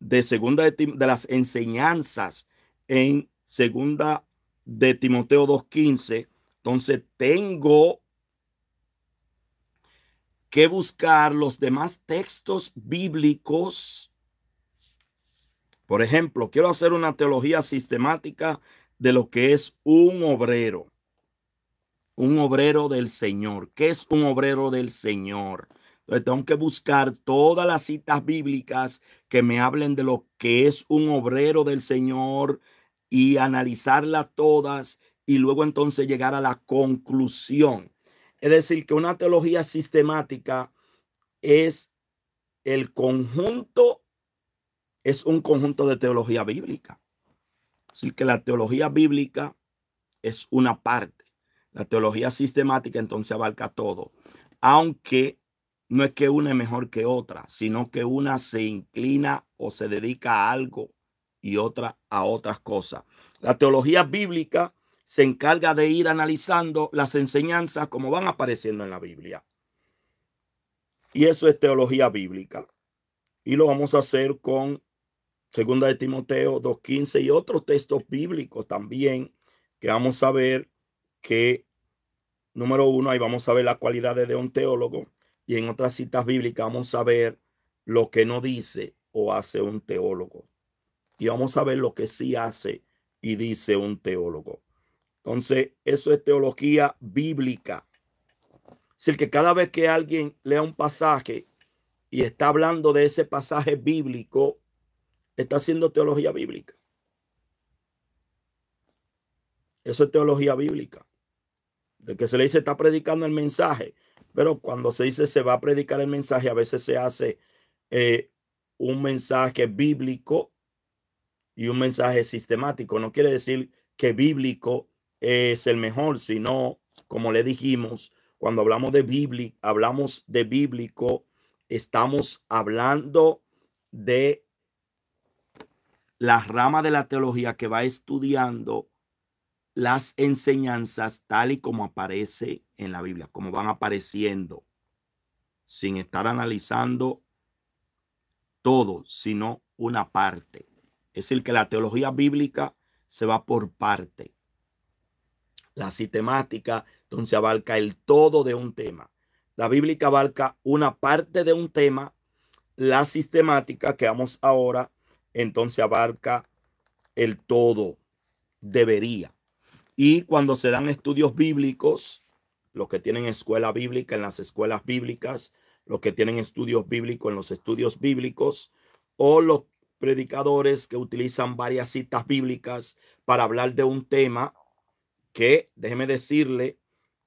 de segunda de, de las enseñanzas en segunda de Timoteo 2.15, entonces tengo que buscar los demás textos bíblicos. Por ejemplo, quiero hacer una teología sistemática de lo que es un obrero. Un obrero del Señor. ¿Qué es un obrero del Señor? Entonces tengo que buscar todas las citas bíblicas que me hablen de lo que es un obrero del Señor y analizarlas todas y luego entonces llegar a la conclusión. Es decir, que una teología sistemática es el conjunto, es un conjunto de teología bíblica. Así que la teología bíblica es una parte. La teología sistemática entonces abarca todo. Aunque no es que una es mejor que otra, sino que una se inclina o se dedica a algo y otra a otras cosas. La teología bíblica se encarga de ir analizando las enseñanzas como van apareciendo en la Biblia. Y eso es teología bíblica. Y lo vamos a hacer con Segunda de Timoteo 2.15 y otros textos bíblicos también que vamos a ver que, número uno, ahí vamos a ver las cualidades de un teólogo y en otras citas bíblicas vamos a ver lo que no dice o hace un teólogo. Y vamos a ver lo que sí hace y dice un teólogo. Entonces, eso es teología bíblica. Es decir, que cada vez que alguien lea un pasaje y está hablando de ese pasaje bíblico, está haciendo teología bíblica. Eso es teología bíblica. De que se le dice está predicando el mensaje, pero cuando se dice se va a predicar el mensaje, a veces se hace eh, un mensaje bíblico y un mensaje sistemático. No quiere decir que bíblico es el mejor, sino, como le dijimos, cuando hablamos de bíblico, hablamos de bíblico, estamos hablando de la rama de la teología que va estudiando las enseñanzas tal y como aparece en la Biblia, como van apareciendo, sin estar analizando todo, sino una parte. Es decir, que la teología bíblica se va por parte la sistemática, entonces abarca el todo de un tema. La bíblica abarca una parte de un tema, la sistemática que vamos ahora, entonces abarca el todo, debería. Y cuando se dan estudios bíblicos, los que tienen escuela bíblica en las escuelas bíblicas, los que tienen estudios bíblicos en los estudios bíblicos, o los predicadores que utilizan varias citas bíblicas para hablar de un tema, que, déjeme decirle,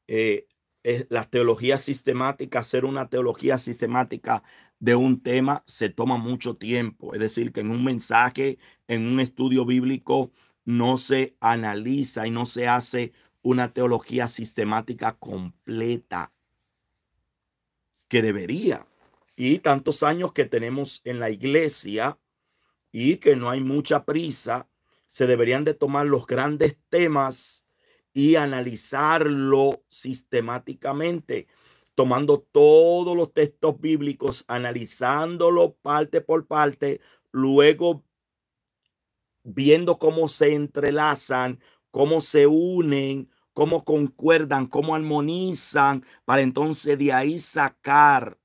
eh, es la teología sistemática, hacer una teología sistemática de un tema se toma mucho tiempo. Es decir, que en un mensaje, en un estudio bíblico, no se analiza y no se hace una teología sistemática completa que debería. Y tantos años que tenemos en la iglesia y que no hay mucha prisa, se deberían de tomar los grandes temas y analizarlo sistemáticamente, tomando todos los textos bíblicos, analizándolo parte por parte, luego viendo cómo se entrelazan, cómo se unen, cómo concuerdan, cómo armonizan, para entonces de ahí sacar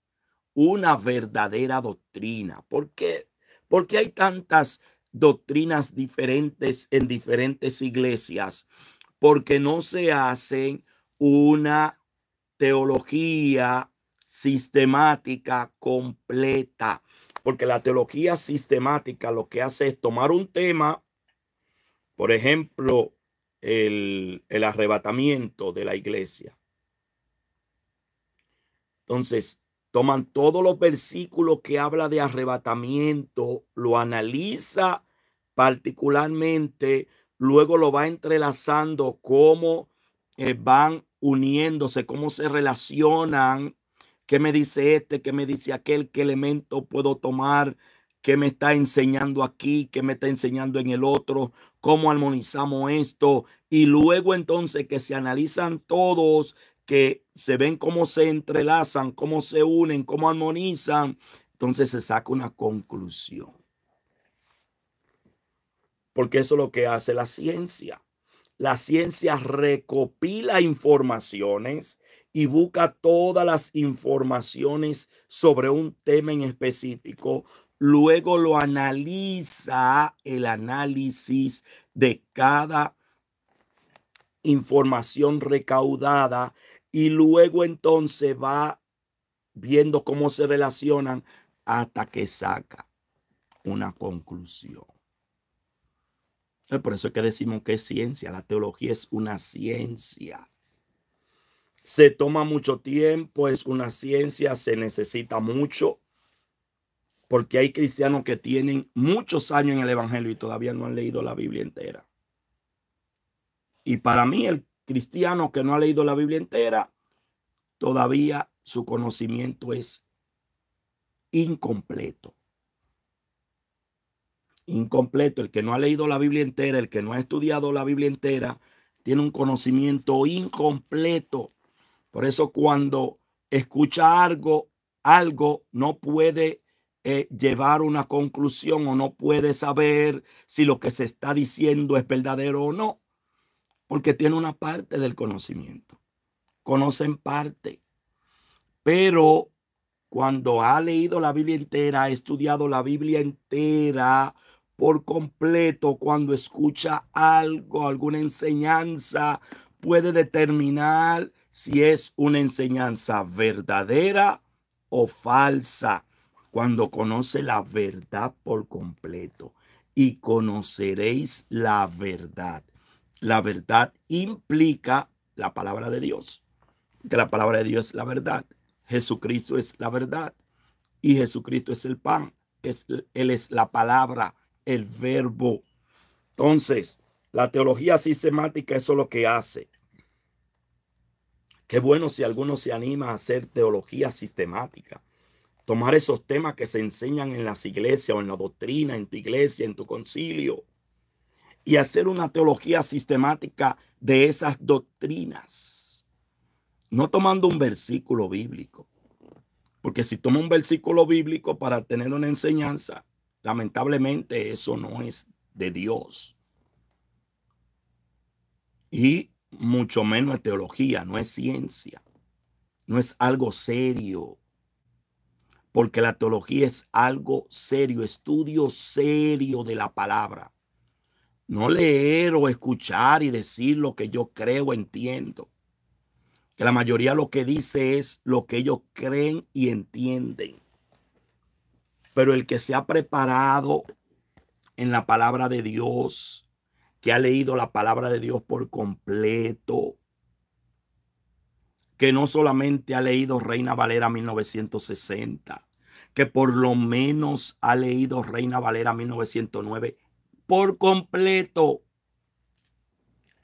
una verdadera doctrina. ¿Por qué? Porque hay tantas doctrinas diferentes en diferentes iglesias porque no se hace una teología sistemática completa. Porque la teología sistemática lo que hace es tomar un tema, por ejemplo, el, el arrebatamiento de la iglesia. Entonces, toman todos los versículos que habla de arrebatamiento, lo analiza particularmente luego lo va entrelazando, cómo eh, van uniéndose, cómo se relacionan, qué me dice este, qué me dice aquel, qué elemento puedo tomar, qué me está enseñando aquí, qué me está enseñando en el otro, cómo armonizamos esto. Y luego entonces que se analizan todos, que se ven cómo se entrelazan, cómo se unen, cómo armonizan, entonces se saca una conclusión porque eso es lo que hace la ciencia. La ciencia recopila informaciones y busca todas las informaciones sobre un tema en específico, luego lo analiza el análisis de cada información recaudada y luego entonces va viendo cómo se relacionan hasta que saca una conclusión. Por eso es que decimos que es ciencia, la teología es una ciencia. Se toma mucho tiempo, es una ciencia, se necesita mucho, porque hay cristianos que tienen muchos años en el Evangelio y todavía no han leído la Biblia entera. Y para mí el cristiano que no ha leído la Biblia entera, todavía su conocimiento es incompleto incompleto. El que no ha leído la Biblia entera, el que no ha estudiado la Biblia entera, tiene un conocimiento incompleto. Por eso cuando escucha algo, algo no puede eh, llevar una conclusión o no puede saber si lo que se está diciendo es verdadero o no, porque tiene una parte del conocimiento. Conocen parte. Pero cuando ha leído la Biblia entera, ha estudiado la Biblia entera, por completo cuando escucha algo, alguna enseñanza, puede determinar si es una enseñanza verdadera o falsa, cuando conoce la verdad por completo. Y conoceréis la verdad. La verdad implica la palabra de Dios, que la palabra de Dios es la verdad. Jesucristo es la verdad y Jesucristo es el pan, es, Él es la palabra el verbo. Entonces, la teología sistemática, eso es lo que hace. Qué bueno si alguno se anima a hacer teología sistemática. Tomar esos temas que se enseñan en las iglesias o en la doctrina, en tu iglesia, en tu concilio. Y hacer una teología sistemática de esas doctrinas. No tomando un versículo bíblico. Porque si toma un versículo bíblico para tener una enseñanza, Lamentablemente eso no es de Dios. Y mucho menos es teología, no es ciencia, no es algo serio. Porque la teología es algo serio, estudio serio de la palabra. No leer o escuchar y decir lo que yo creo, entiendo. Que la mayoría lo que dice es lo que ellos creen y entienden. Pero el que se ha preparado en la palabra de Dios, que ha leído la palabra de Dios por completo, que no solamente ha leído Reina Valera 1960, que por lo menos ha leído Reina Valera 1909 por completo,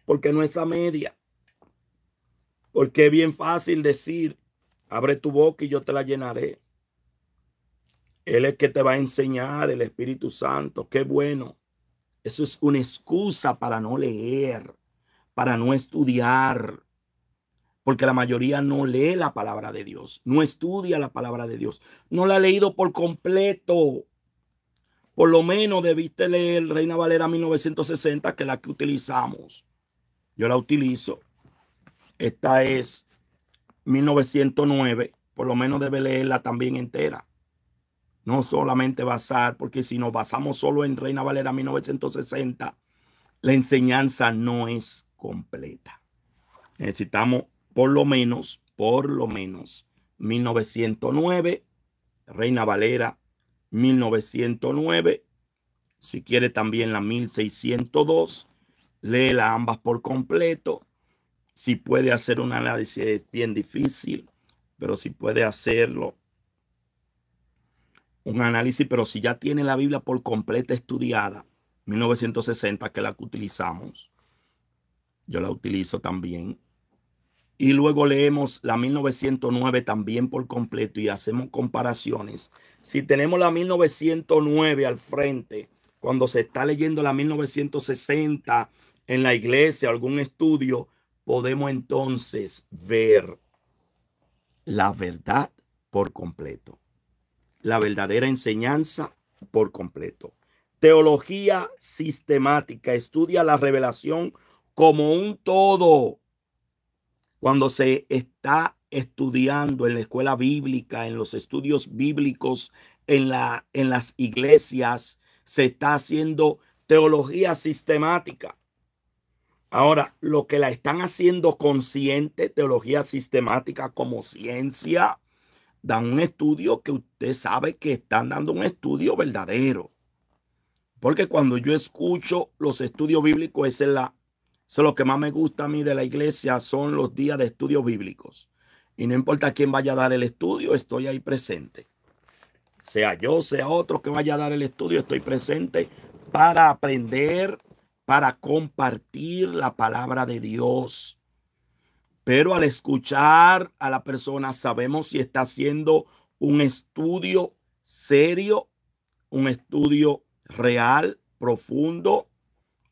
porque no es a media, porque es bien fácil decir, abre tu boca y yo te la llenaré. Él es que te va a enseñar el Espíritu Santo. Qué bueno. Eso es una excusa para no leer, para no estudiar, porque la mayoría no lee la palabra de Dios, no estudia la palabra de Dios, no la ha leído por completo. Por lo menos debiste leer Reina Valera 1960, que es la que utilizamos. Yo la utilizo. Esta es 1909, por lo menos debe leerla también entera. No solamente basar, porque si nos basamos solo en Reina Valera 1960, la enseñanza no es completa. Necesitamos por lo menos, por lo menos, 1909, Reina Valera 1909, si quiere también la 1602, léela ambas por completo. Si puede hacer un análisis bien difícil, pero si puede hacerlo, un análisis, pero si ya tiene la Biblia por completa estudiada, 1960, que la que utilizamos, yo la utilizo también, y luego leemos la 1909 también por completo y hacemos comparaciones. Si tenemos la 1909 al frente, cuando se está leyendo la 1960 en la iglesia, algún estudio, podemos entonces ver la verdad por completo la verdadera enseñanza por completo. Teología sistemática estudia la revelación como un todo. Cuando se está estudiando en la escuela bíblica, en los estudios bíblicos, en, la, en las iglesias, se está haciendo teología sistemática. Ahora, lo que la están haciendo consciente, teología sistemática como ciencia, dan un estudio que usted sabe que están dando un estudio verdadero. Porque cuando yo escucho los estudios bíblicos, es la, eso es lo que más me gusta a mí de la iglesia, son los días de estudios bíblicos. Y no importa quién vaya a dar el estudio, estoy ahí presente. Sea yo, sea otro que vaya a dar el estudio, estoy presente para aprender, para compartir la palabra de Dios. Pero al escuchar a la persona sabemos si está haciendo un estudio serio, un estudio real, profundo,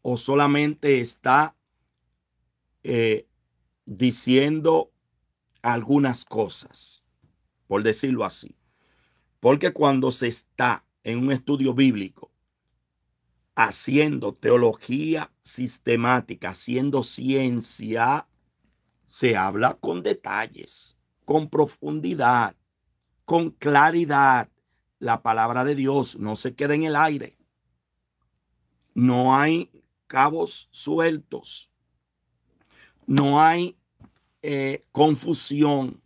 o solamente está eh, diciendo algunas cosas, por decirlo así. Porque cuando se está en un estudio bíblico, haciendo teología sistemática, haciendo ciencia, se habla con detalles, con profundidad, con claridad. La palabra de Dios no se queda en el aire. No hay cabos sueltos. No hay eh, confusión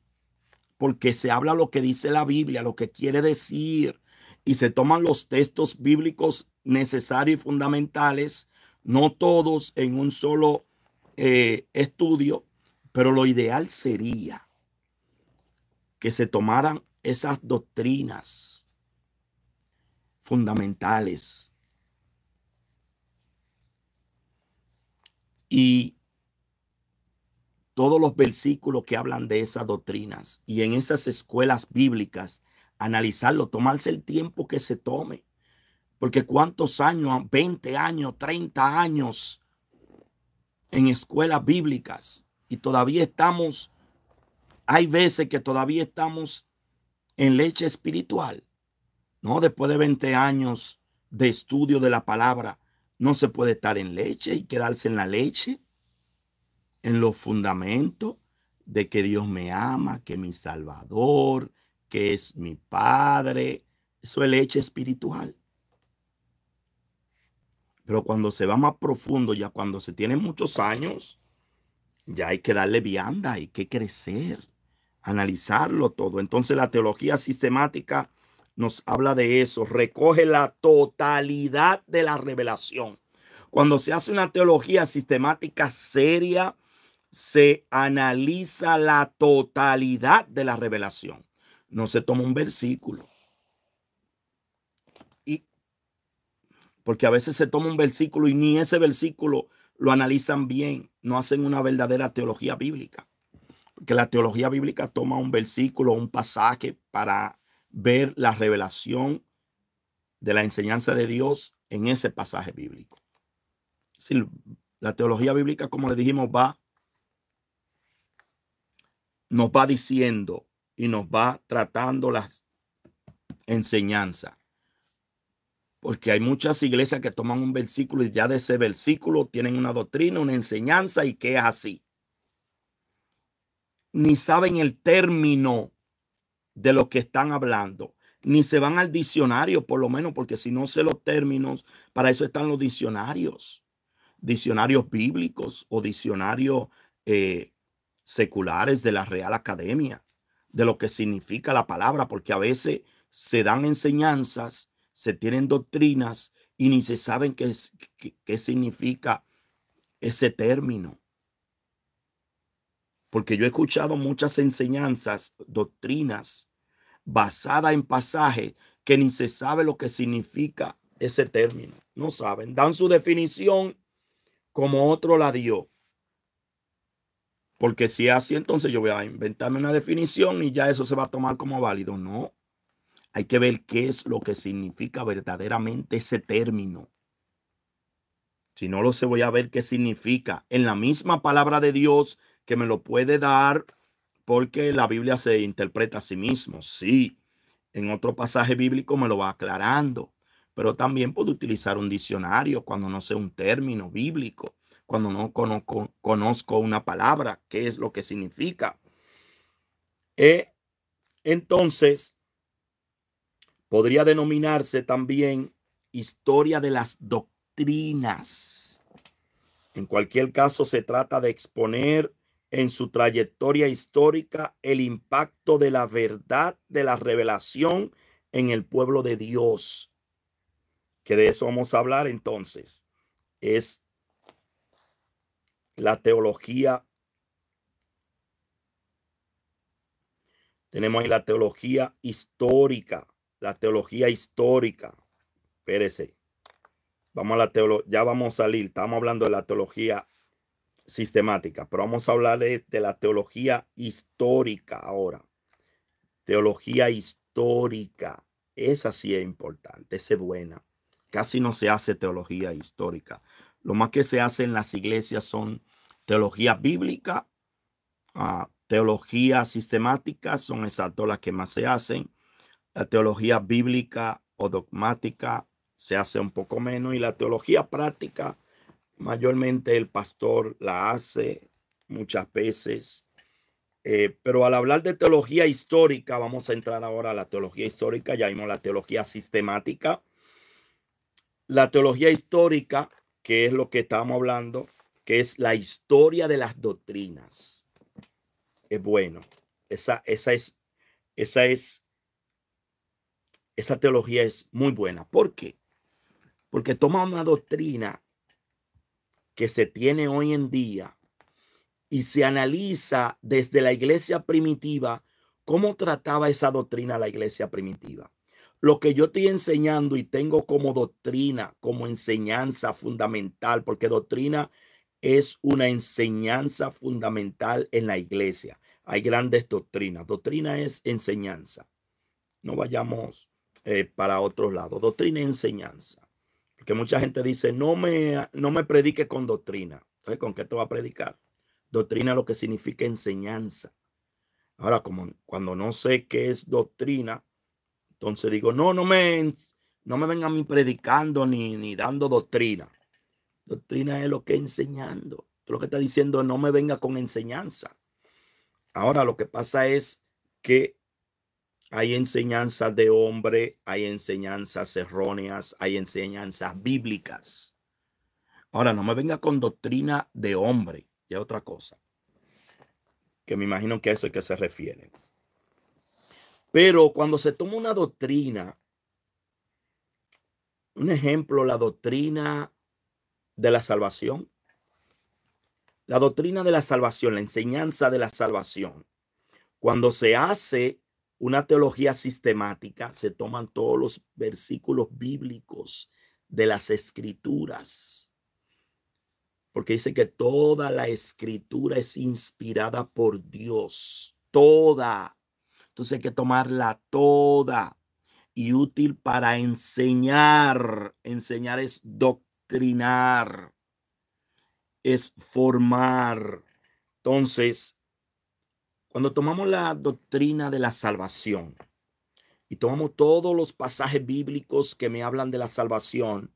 porque se habla lo que dice la Biblia, lo que quiere decir, y se toman los textos bíblicos necesarios y fundamentales, no todos en un solo eh, estudio, pero lo ideal sería que se tomaran esas doctrinas fundamentales y todos los versículos que hablan de esas doctrinas y en esas escuelas bíblicas, analizarlo, tomarse el tiempo que se tome. Porque cuántos años, 20 años, 30 años en escuelas bíblicas, y todavía estamos, hay veces que todavía estamos en leche espiritual. No, después de 20 años de estudio de la palabra, no se puede estar en leche y quedarse en la leche, en los fundamentos de que Dios me ama, que mi Salvador, que es mi Padre. Eso es leche espiritual. Pero cuando se va más profundo, ya cuando se tiene muchos años, ya hay que darle vianda, hay que crecer, analizarlo todo. Entonces la teología sistemática nos habla de eso, recoge la totalidad de la revelación. Cuando se hace una teología sistemática seria, se analiza la totalidad de la revelación. No se toma un versículo. Y porque a veces se toma un versículo y ni ese versículo lo analizan bien no hacen una verdadera teología bíblica. que la teología bíblica toma un versículo, un pasaje para ver la revelación de la enseñanza de Dios en ese pasaje bíblico. Si la teología bíblica, como le dijimos, va, nos va diciendo y nos va tratando las enseñanzas. Porque hay muchas iglesias que toman un versículo y ya de ese versículo tienen una doctrina, una enseñanza y que es así. Ni saben el término de lo que están hablando, ni se van al diccionario, por lo menos, porque si no sé los términos, para eso están los diccionarios, diccionarios bíblicos o diccionarios eh, seculares de la Real Academia, de lo que significa la palabra, porque a veces se dan enseñanzas se tienen doctrinas y ni se saben qué, qué, significa ese término. Porque yo he escuchado muchas enseñanzas, doctrinas, basadas en pasajes que ni se sabe lo que significa ese término. No saben, dan su definición como otro la dio. Porque si es así, entonces yo voy a inventarme una definición y ya eso se va a tomar como válido. No. Hay que ver qué es lo que significa verdaderamente ese término. Si no lo sé, voy a ver qué significa. En la misma palabra de Dios que me lo puede dar, porque la Biblia se interpreta a sí mismo. Sí, en otro pasaje bíblico me lo va aclarando, pero también puedo utilizar un diccionario cuando no sé un término bíblico, cuando no conozco, una palabra, qué es lo que significa. Eh, entonces, podría denominarse también historia de las doctrinas. En cualquier caso, se trata de exponer en su trayectoria histórica el impacto de la verdad de la revelación en el pueblo de Dios. Que de eso vamos a hablar entonces. Es la teología. Tenemos ahí la teología histórica la teología histórica. Espérese. Vamos a la teología, ya vamos a salir, estamos hablando de la teología sistemática, pero vamos a hablar de, la teología histórica ahora. Teología histórica, esa sí es importante, esa es buena. Casi no se hace teología histórica. Lo más que se hace en las iglesias son teología bíblica, ah, teología sistemática, son exacto las que más se hacen la teología bíblica o dogmática se hace un poco menos y la teología práctica mayormente el pastor la hace muchas veces. Eh, pero al hablar de teología histórica, vamos a entrar ahora a la teología histórica, ya vimos la teología sistemática. La teología histórica, que es lo que estamos hablando, que es la historia de las doctrinas. Es bueno, esa, esa, es, esa es esa teología es muy buena. ¿Por qué? Porque toma una doctrina que se tiene hoy en día y se analiza desde la iglesia primitiva cómo trataba esa doctrina la iglesia primitiva. Lo que yo estoy enseñando y tengo como doctrina, como enseñanza fundamental, porque doctrina es una enseñanza fundamental en la iglesia. Hay grandes doctrinas. Doctrina es enseñanza. No vayamos eh, para otro lado, Doctrina y enseñanza. Porque mucha gente dice, no me, no me predique con doctrina. Entonces, ¿con qué te va a predicar? Doctrina lo que significa enseñanza. Ahora, como cuando no sé qué es doctrina, entonces digo, no, no me, no me vengan a mí predicando ni, ni dando doctrina. Doctrina es lo que enseñando. Lo que está diciendo, no me venga con enseñanza. Ahora lo que pasa es que hay enseñanzas de hombre, hay enseñanzas erróneas, hay enseñanzas bíblicas. Ahora, no me venga con doctrina de hombre, ya otra cosa, que me imagino que a eso es que se refiere. Pero cuando se toma una doctrina, un ejemplo, la doctrina de la salvación, la doctrina de la salvación, la enseñanza de la salvación, cuando se hace una teología sistemática, se toman todos los versículos bíblicos de las escrituras, porque dice que toda la escritura es inspirada por Dios, toda. Entonces hay que tomarla toda y útil para enseñar. Enseñar es doctrinar, es formar. Entonces, cuando tomamos la doctrina de la salvación y tomamos todos los pasajes bíblicos que me hablan de la salvación,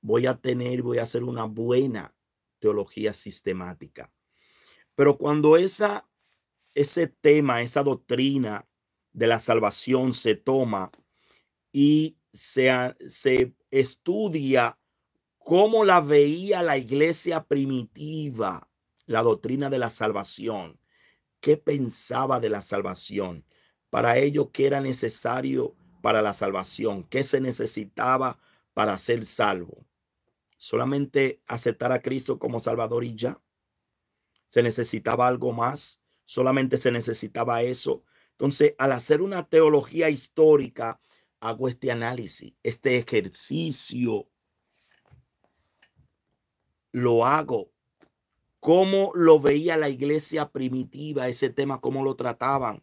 voy a tener, voy a hacer una buena teología sistemática. Pero cuando esa, ese tema, esa doctrina de la salvación se toma y se, se estudia cómo la veía la iglesia primitiva, la doctrina de la salvación, qué pensaba de la salvación, para ello qué era necesario para la salvación, qué se necesitaba para ser salvo. Solamente aceptar a Cristo como Salvador y ya. Se necesitaba algo más, solamente se necesitaba eso. Entonces, al hacer una teología histórica, hago este análisis, este ejercicio. Lo hago cómo lo veía la iglesia primitiva, ese tema, cómo lo trataban.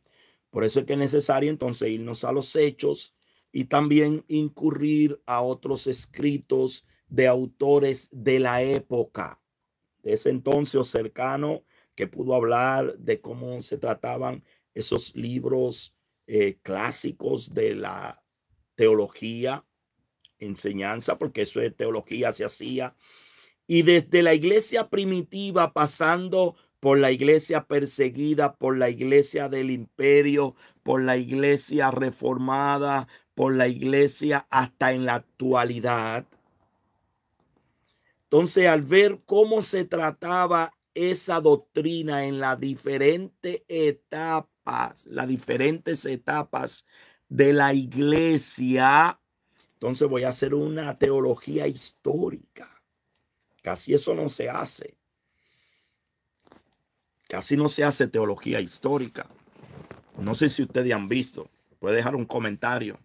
Por eso es que es necesario entonces irnos a los hechos y también incurrir a otros escritos de autores de la época, de ese entonces o cercano, que pudo hablar de cómo se trataban esos libros eh, clásicos de la teología, enseñanza, porque eso de teología se hacía y desde la iglesia primitiva, pasando por la iglesia perseguida, por la iglesia del imperio, por la iglesia reformada, por la iglesia hasta en la actualidad. Entonces, al ver cómo se trataba esa doctrina en las diferentes etapas, las diferentes etapas de la iglesia, entonces voy a hacer una teología histórica Casi eso no se hace. Casi no se hace teología histórica. No sé si ustedes han visto. Puede dejar un comentario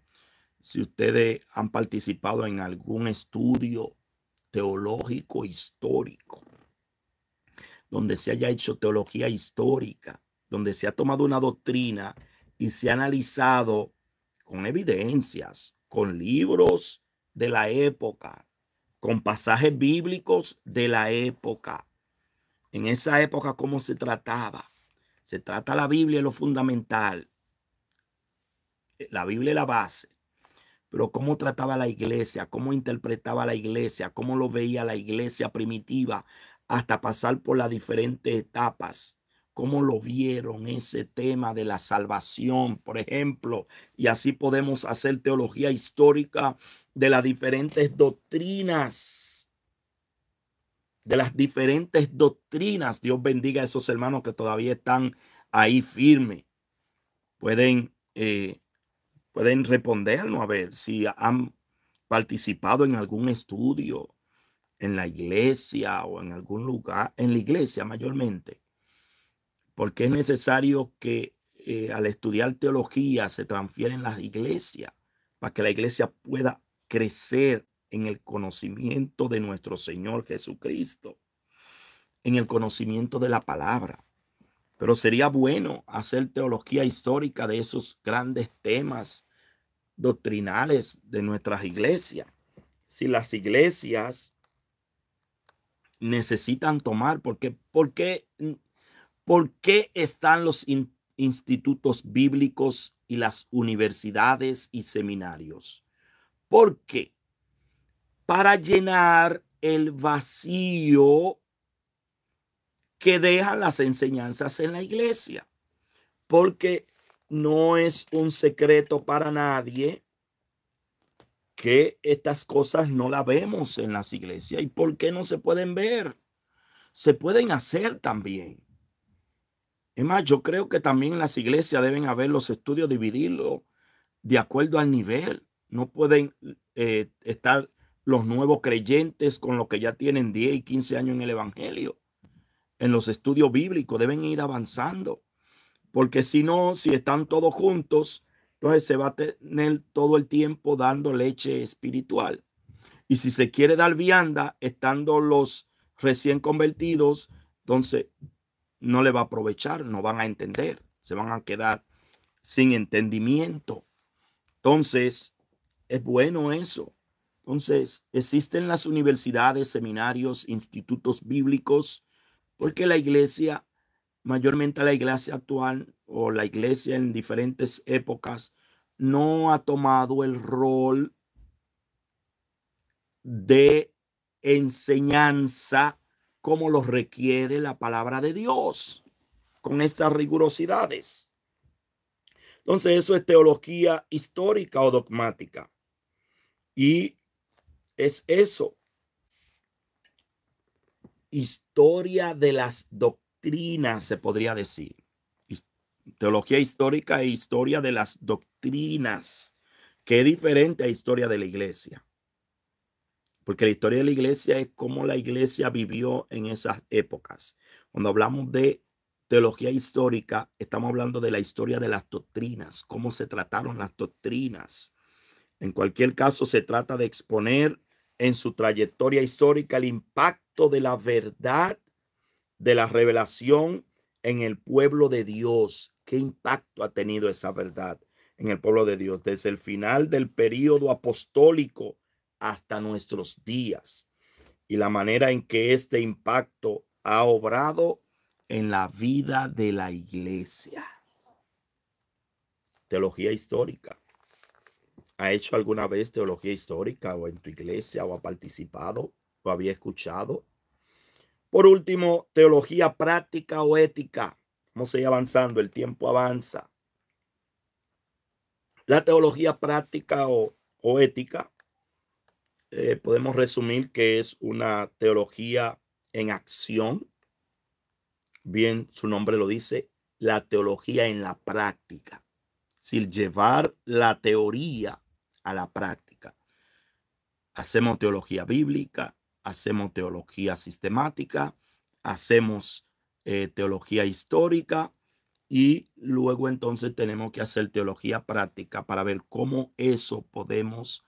si ustedes han participado en algún estudio teológico histórico, donde se haya hecho teología histórica, donde se ha tomado una doctrina y se ha analizado con evidencias, con libros de la época, con pasajes bíblicos de la época. En esa época, ¿cómo se trataba? Se trata la Biblia lo fundamental. Eh, la Biblia es la base. Pero cómo trataba la iglesia, cómo interpretaba la iglesia, cómo lo veía la iglesia primitiva hasta pasar por las diferentes etapas. Cómo lo vieron ese tema de la salvación, por ejemplo. Y así podemos hacer teología histórica de las diferentes doctrinas. De las diferentes doctrinas. Dios bendiga a esos hermanos que todavía están ahí firmes. Pueden, eh, pueden respondernos a ver si han participado en algún estudio en la iglesia o en algún lugar, en la iglesia mayormente, porque es necesario que eh, al estudiar teología se transfieren las iglesias para que la iglesia pueda crecer en el conocimiento de nuestro Señor Jesucristo, en el conocimiento de la palabra. Pero sería bueno hacer teología histórica de esos grandes temas doctrinales de nuestras iglesias. Si las iglesias necesitan tomar, porque, mm, ¿por qué, están los institutos bíblicos y las universidades y seminarios? ¿Por qué? Para llenar el vacío que dejan las enseñanzas en la iglesia. Porque no es un secreto para nadie que estas cosas no las vemos en las iglesias. ¿Y por qué no se pueden ver? Se pueden hacer también. Es más, yo creo que también en las iglesias deben haber los estudios, dividirlos de acuerdo al nivel. No pueden eh, estar los nuevos creyentes con los que ya tienen 10 y 15 años en el Evangelio, en los estudios bíblicos, deben ir avanzando, porque si no, si están todos juntos, entonces se va a tener todo el tiempo dando leche espiritual. Y si se quiere dar vianda, estando los recién convertidos, entonces no le va a aprovechar, no van a entender, se van a quedar sin entendimiento. Entonces, es bueno eso. Entonces, existen las universidades, seminarios, institutos bíblicos, porque la iglesia, mayormente la iglesia actual o la iglesia en diferentes épocas, no ha tomado el rol de enseñanza como lo requiere la palabra de Dios, con estas rigurosidades. Entonces, eso es teología histórica o dogmática. Y es eso. Historia de las doctrinas, se podría decir. Teología histórica e historia de las doctrinas, que es diferente a historia de la iglesia. Porque la historia de la iglesia es cómo la iglesia vivió en esas épocas. Cuando hablamos de teología histórica, estamos hablando de la historia de las doctrinas, cómo se trataron las doctrinas en cualquier caso, se trata de exponer en su trayectoria histórica el impacto de la verdad de la revelación en el pueblo de Dios. ¿Qué impacto ha tenido esa verdad en el pueblo de Dios desde el final del periodo apostólico hasta nuestros días? Y la manera en que este impacto ha obrado en la vida de la iglesia. Teología histórica. ¿Ha hecho alguna vez teología histórica o en tu iglesia o ha participado o había escuchado? Por último, teología práctica o ética. Vamos se va avanzando, el tiempo avanza. La teología práctica o, ética eh, podemos resumir que es una teología en acción. Bien, su nombre lo dice, la teología en la práctica. Es llevar la teoría a la práctica. Hacemos teología bíblica, hacemos teología sistemática, hacemos eh, teología histórica y luego entonces tenemos que hacer teología práctica para ver cómo eso podemos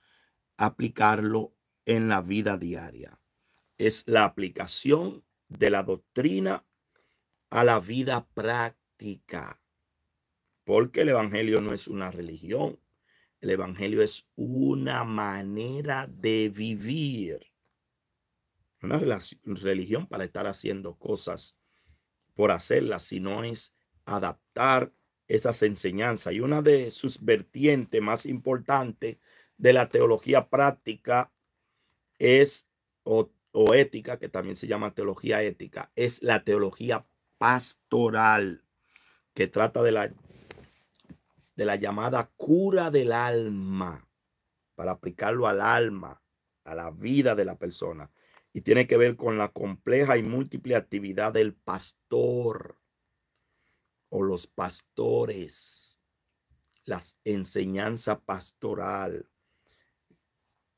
aplicarlo en la vida diaria. Es la aplicación de la doctrina a la vida práctica, porque el Evangelio no es una religión, el Evangelio es una manera de vivir. Una religión para estar haciendo cosas por hacerlas, sino es adaptar esas enseñanzas. Y una de sus vertientes más importantes de la teología práctica es, o ética, que también se llama teología ética, es la teología pastoral, que trata de la de la llamada cura del alma, para aplicarlo al alma, a la vida de la persona. Y tiene que ver con la compleja y múltiple actividad del pastor o los pastores, las enseñanza pastoral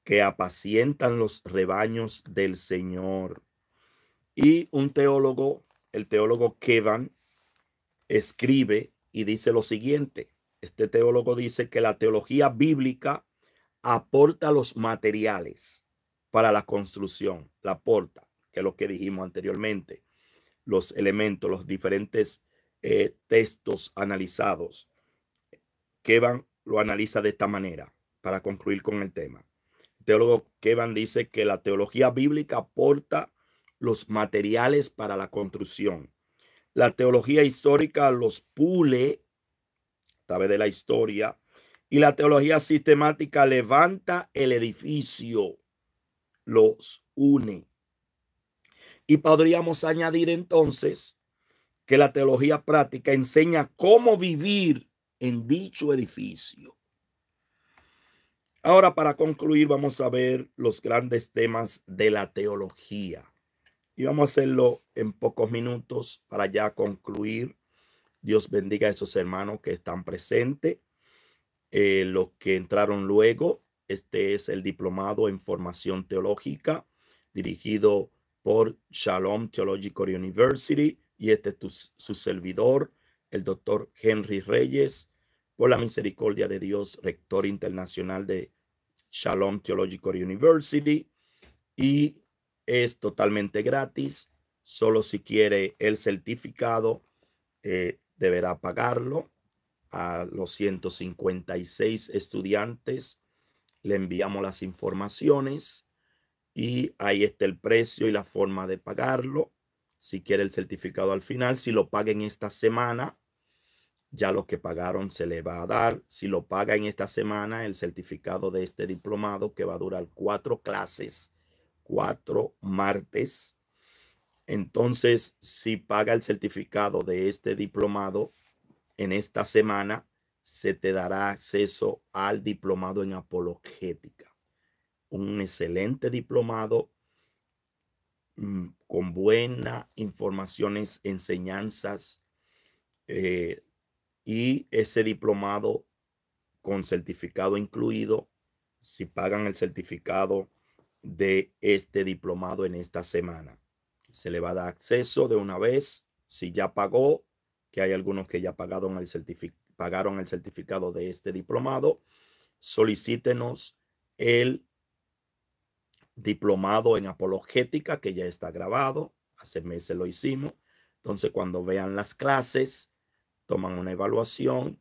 que apacientan los rebaños del Señor. Y un teólogo, el teólogo kevin escribe y dice lo siguiente este teólogo dice que la teología bíblica aporta los materiales para la construcción, la aporta, que es lo que dijimos anteriormente, los elementos, los diferentes eh, textos analizados. van lo analiza de esta manera para concluir con el tema. El teólogo Kevan dice que la teología bíblica aporta los materiales para la construcción. La teología histórica los pule vez de la historia, y la teología sistemática levanta el edificio, los une. Y podríamos añadir entonces que la teología práctica enseña cómo vivir en dicho edificio. Ahora, para concluir, vamos a ver los grandes temas de la teología. Y vamos a hacerlo en pocos minutos para ya concluir. Dios bendiga a esos hermanos que están presentes, eh, los que entraron luego. Este es el diplomado en formación teológica dirigido por Shalom Theological University y este es su servidor, el doctor Henry Reyes, por la misericordia de Dios, rector internacional de Shalom Theological University y es totalmente gratis, solo si quiere el certificado. Eh, deberá pagarlo. A los 156 estudiantes le enviamos las informaciones y ahí está el precio y la forma de pagarlo. Si quiere el certificado al final, si lo paga en esta semana, ya lo que pagaron se le va a dar. Si lo paga en esta semana, el certificado de este diplomado que va a durar cuatro clases, cuatro martes, entonces si paga el certificado de este diplomado en esta semana, se te dará acceso al diplomado en apologética. Un excelente diplomado mm, con buenas informaciones, enseñanzas eh, y ese diplomado con certificado incluido, si pagan el certificado de este diplomado en esta semana se le va a dar acceso de una vez si ya pagó, que hay algunos que ya pagaron el, pagaron el certificado de este diplomado, solicítenos el diplomado en apologética que ya está grabado, hace meses lo hicimos. Entonces, cuando vean las clases, toman una evaluación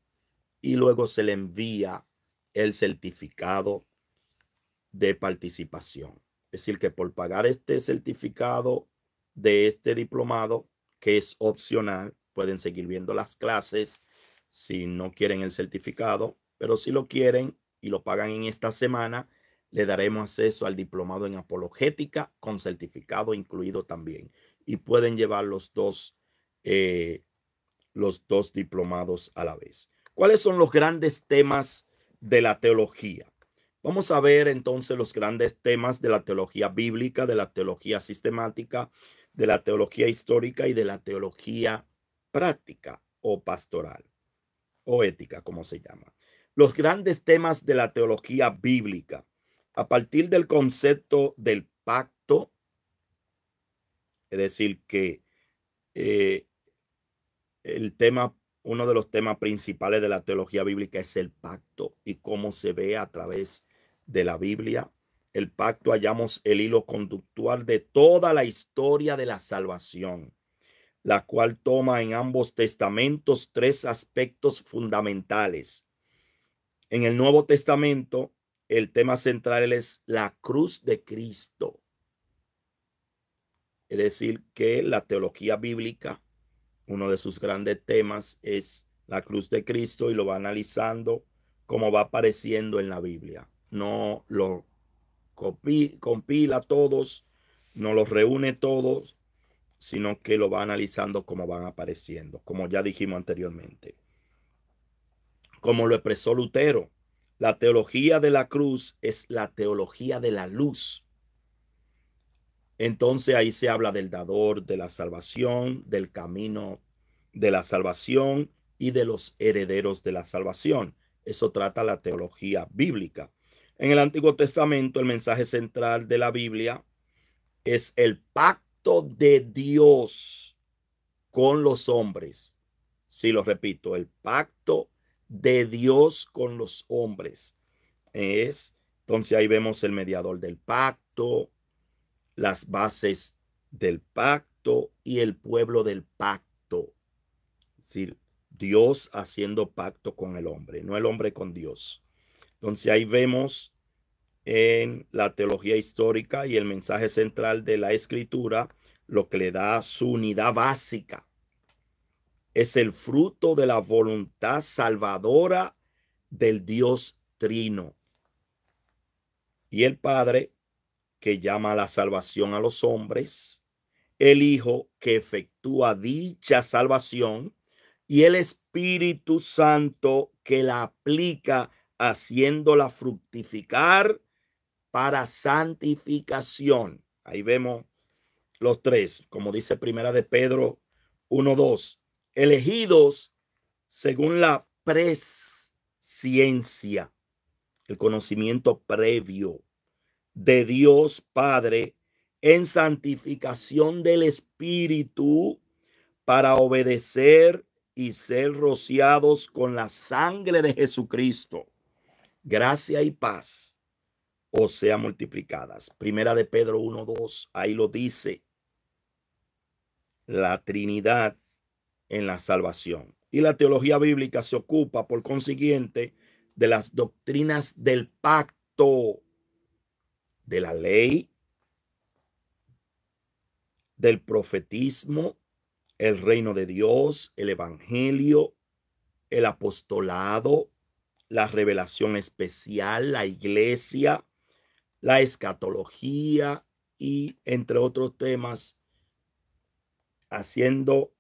y luego se le envía el certificado de participación. Es decir, que por pagar este certificado de este diplomado, que es opcional, pueden seguir viendo las clases si no quieren el certificado, pero si lo quieren y lo pagan en esta semana, le daremos acceso al diplomado en apologética con certificado incluido también. Y pueden llevar los dos, eh, los dos diplomados a la vez. ¿Cuáles son los grandes temas de la teología? Vamos a ver entonces los grandes temas de la teología bíblica, de la teología sistemática, de la teología histórica y de la teología práctica o pastoral o ética, como se llama. Los grandes temas de la teología bíblica, a partir del concepto del pacto, es decir, que eh, el tema, uno de los temas principales de la teología bíblica es el pacto y cómo se ve a través de la Biblia, el pacto hallamos el hilo conductual de toda la historia de la salvación, la cual toma en ambos testamentos tres aspectos fundamentales. En el Nuevo Testamento, el tema central es la cruz de Cristo. Es decir, que la teología bíblica, uno de sus grandes temas es la cruz de Cristo y lo va analizando como va apareciendo en la Biblia. No lo compila todos, no los reúne todos, sino que lo va analizando como van apareciendo, como ya dijimos anteriormente. Como lo expresó Lutero, la teología de la cruz es la teología de la luz. Entonces ahí se habla del dador, de la salvación, del camino de la salvación y de los herederos de la salvación. Eso trata la teología bíblica. En el Antiguo Testamento el mensaje central de la Biblia es el pacto de Dios con los hombres. Si lo repito, el pacto de Dios con los hombres. Es, entonces ahí vemos el mediador del pacto, las bases del pacto y el pueblo del pacto. Es Dios haciendo pacto con el hombre, no el hombre con Dios. Entonces ahí vemos en la teología histórica y el mensaje central de la escritura, lo que le da su unidad básica. Es el fruto de la voluntad salvadora del Dios Trino. Y el Padre que llama la salvación a los hombres, el Hijo que efectúa dicha salvación y el Espíritu Santo que la aplica haciéndola fructificar para santificación. Ahí vemos los tres, como dice Primera de Pedro 1.2, elegidos según la presciencia, el conocimiento previo de Dios Padre en santificación del Espíritu para obedecer y ser rociados con la sangre de Jesucristo gracia y paz o sea multiplicadas. Primera de Pedro 1.2, ahí lo dice la Trinidad en la salvación. Y la teología bíblica se ocupa, por consiguiente, de las doctrinas del pacto, de la ley, del profetismo, el reino de Dios, el evangelio, el apostolado, la revelación especial, la iglesia, la escatología y entre otros temas, haciendo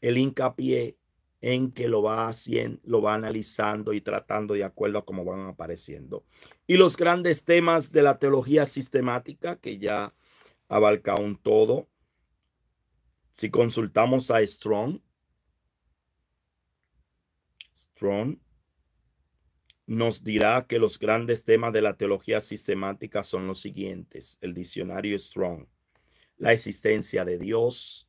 el hincapié en que lo va haciendo, lo va analizando y tratando de acuerdo a cómo van apareciendo. Y los grandes temas de la teología sistemática, que ya abarca un todo. Si consultamos a Strong, Strong nos dirá que los grandes temas de la teología sistemática son los siguientes. El diccionario Strong, la existencia de Dios.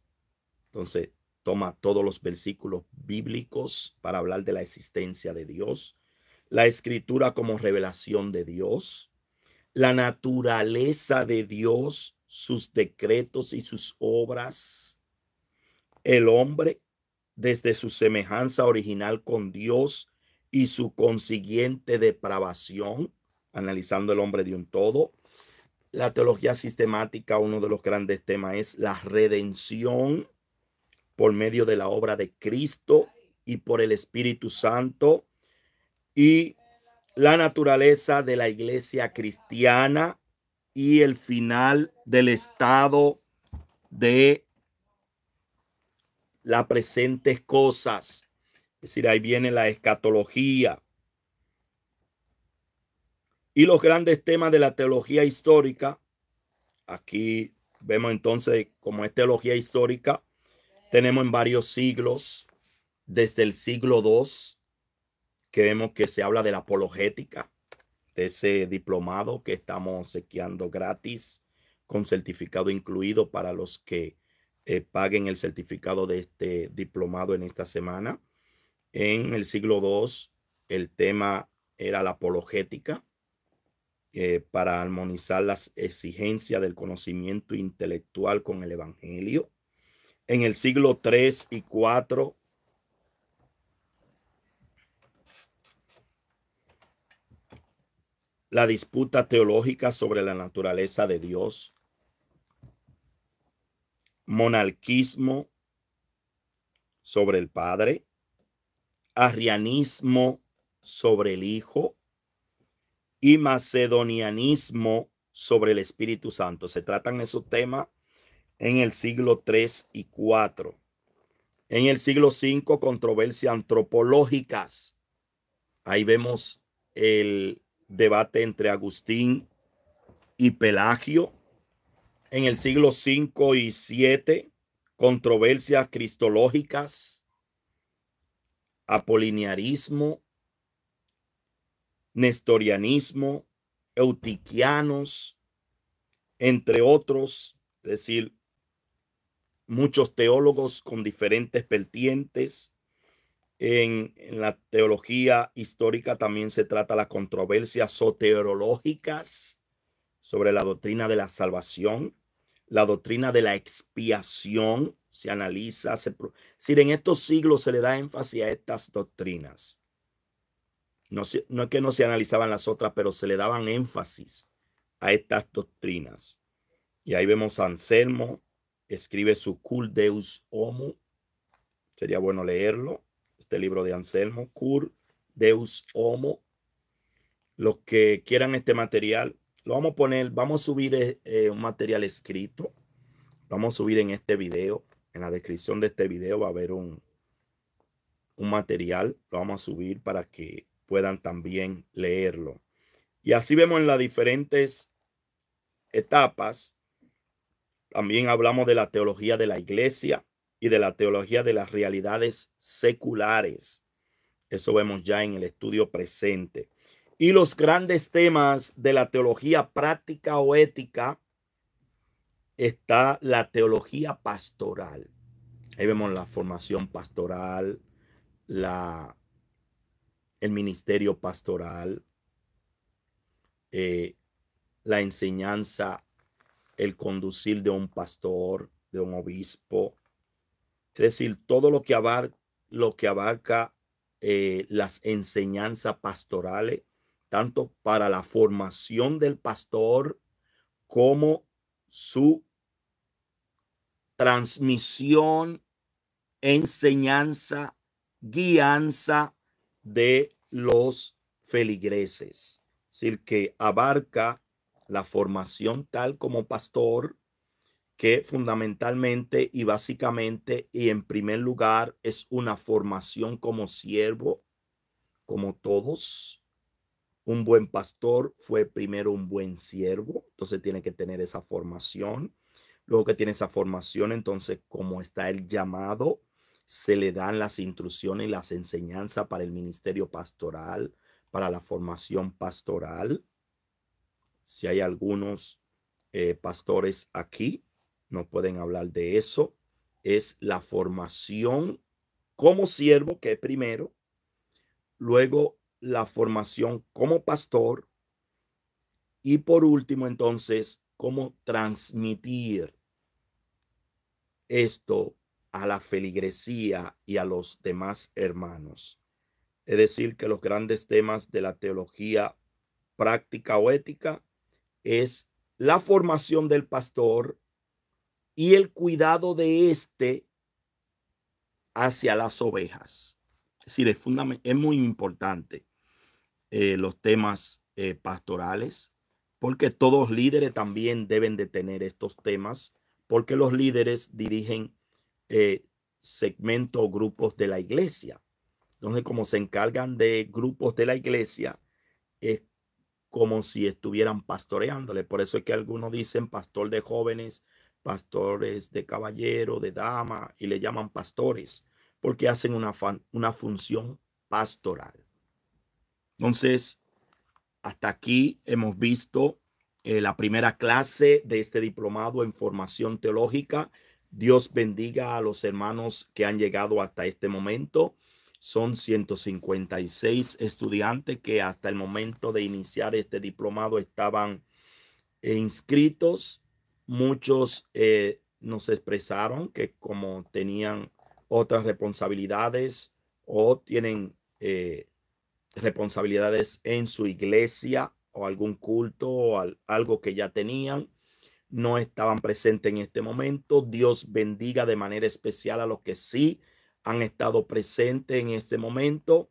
Entonces, toma todos los versículos bíblicos para hablar de la existencia de Dios. La escritura como revelación de Dios. La naturaleza de Dios, sus decretos y sus obras. El hombre desde su semejanza original con Dios y su consiguiente depravación, analizando el hombre de un todo. La teología sistemática, uno de los grandes temas es la redención por medio de la obra de Cristo y por el Espíritu Santo y la naturaleza de la iglesia cristiana y el final del estado de las presentes cosas. Es decir, ahí viene la escatología. Y los grandes temas de la teología histórica. Aquí vemos entonces como es teología histórica. Tenemos en varios siglos, desde el siglo II, que vemos que se habla de la apologética, de ese diplomado que estamos sequeando gratis, con certificado incluido para los que eh, paguen el certificado de este diplomado en esta semana. En el siglo II, el tema era la apologética, eh, para armonizar las exigencias del conocimiento intelectual con el Evangelio. En el siglo III y IV, la disputa teológica sobre la naturaleza de Dios, monarquismo sobre el Padre, arrianismo sobre el Hijo y macedonianismo sobre el Espíritu Santo. Se tratan esos temas en el siglo 3 y 4. En el siglo 5, controversias antropológicas. Ahí vemos el debate entre Agustín y Pelagio. En el siglo 5 y 7, controversias cristológicas apolinearismo, nestorianismo, eutiquianos, entre otros, es decir, muchos teólogos con diferentes vertientes. En, la teología histórica también se trata las controversias soterológicas sobre la doctrina de la salvación. La doctrina de la expiación se analiza. Se, decir, en estos siglos se le da énfasis a estas doctrinas. No, no es que no se analizaban las otras, pero se le daban énfasis a estas doctrinas. Y ahí vemos a Anselmo, escribe su Cur Deus Homo. Sería bueno leerlo, este libro de Anselmo, Cur Deus Homo. Los que quieran este material, lo vamos a poner, vamos a subir eh, eh, un material escrito, vamos a subir en este video, en la descripción de este video va a haber un, un material, lo vamos a subir para que puedan también leerlo. Y así vemos en las diferentes etapas, también hablamos de la teología de la iglesia y de la teología de las realidades seculares. Eso vemos ya en el estudio presente y los grandes temas de la teología práctica o ética está la teología pastoral. Ahí vemos la formación pastoral, la, el ministerio pastoral, eh, la enseñanza, el conducir de un pastor, de un obispo. Es decir, todo lo que abarca, lo que abarca eh, las enseñanzas pastorales tanto para la formación del pastor como su transmisión, enseñanza, guianza de los feligreses. Es decir, que abarca la formación tal como pastor, que fundamentalmente y básicamente y en primer lugar es una formación como siervo, como todos, un buen pastor fue primero un buen siervo, entonces tiene que tener esa formación. Luego que tiene esa formación, entonces como está el llamado, se le dan las instrucciones y las enseñanzas para el ministerio pastoral, para la formación pastoral. Si hay algunos eh, pastores aquí, no pueden hablar de eso. Es la formación como siervo, que primero, luego la formación como pastor y por último entonces cómo transmitir esto a la feligresía y a los demás hermanos. Es decir, que los grandes temas de la teología práctica o ética es la formación del pastor y el cuidado de éste hacia las ovejas. Es decir, es, es muy importante. Eh, los temas eh, pastorales, porque todos líderes también deben de tener estos temas, porque los líderes dirigen eh, segmentos o grupos de la iglesia. Entonces, como se encargan de grupos de la iglesia, es como si estuvieran pastoreándole. Por eso es que algunos dicen pastor de jóvenes, pastores de caballero, de dama, y le llaman pastores, porque hacen una, una función pastoral. Entonces, hasta aquí hemos visto eh, la primera clase de este diplomado en formación teológica. Dios bendiga a los hermanos que han llegado hasta este momento. Son 156 estudiantes que hasta el momento de iniciar este diplomado estaban eh, inscritos. Muchos eh, nos expresaron que como tenían otras responsabilidades o tienen responsabilidades en su iglesia o algún culto o algo que ya tenían, no estaban presentes en este momento. Dios bendiga de manera especial a los que sí han estado presentes en este momento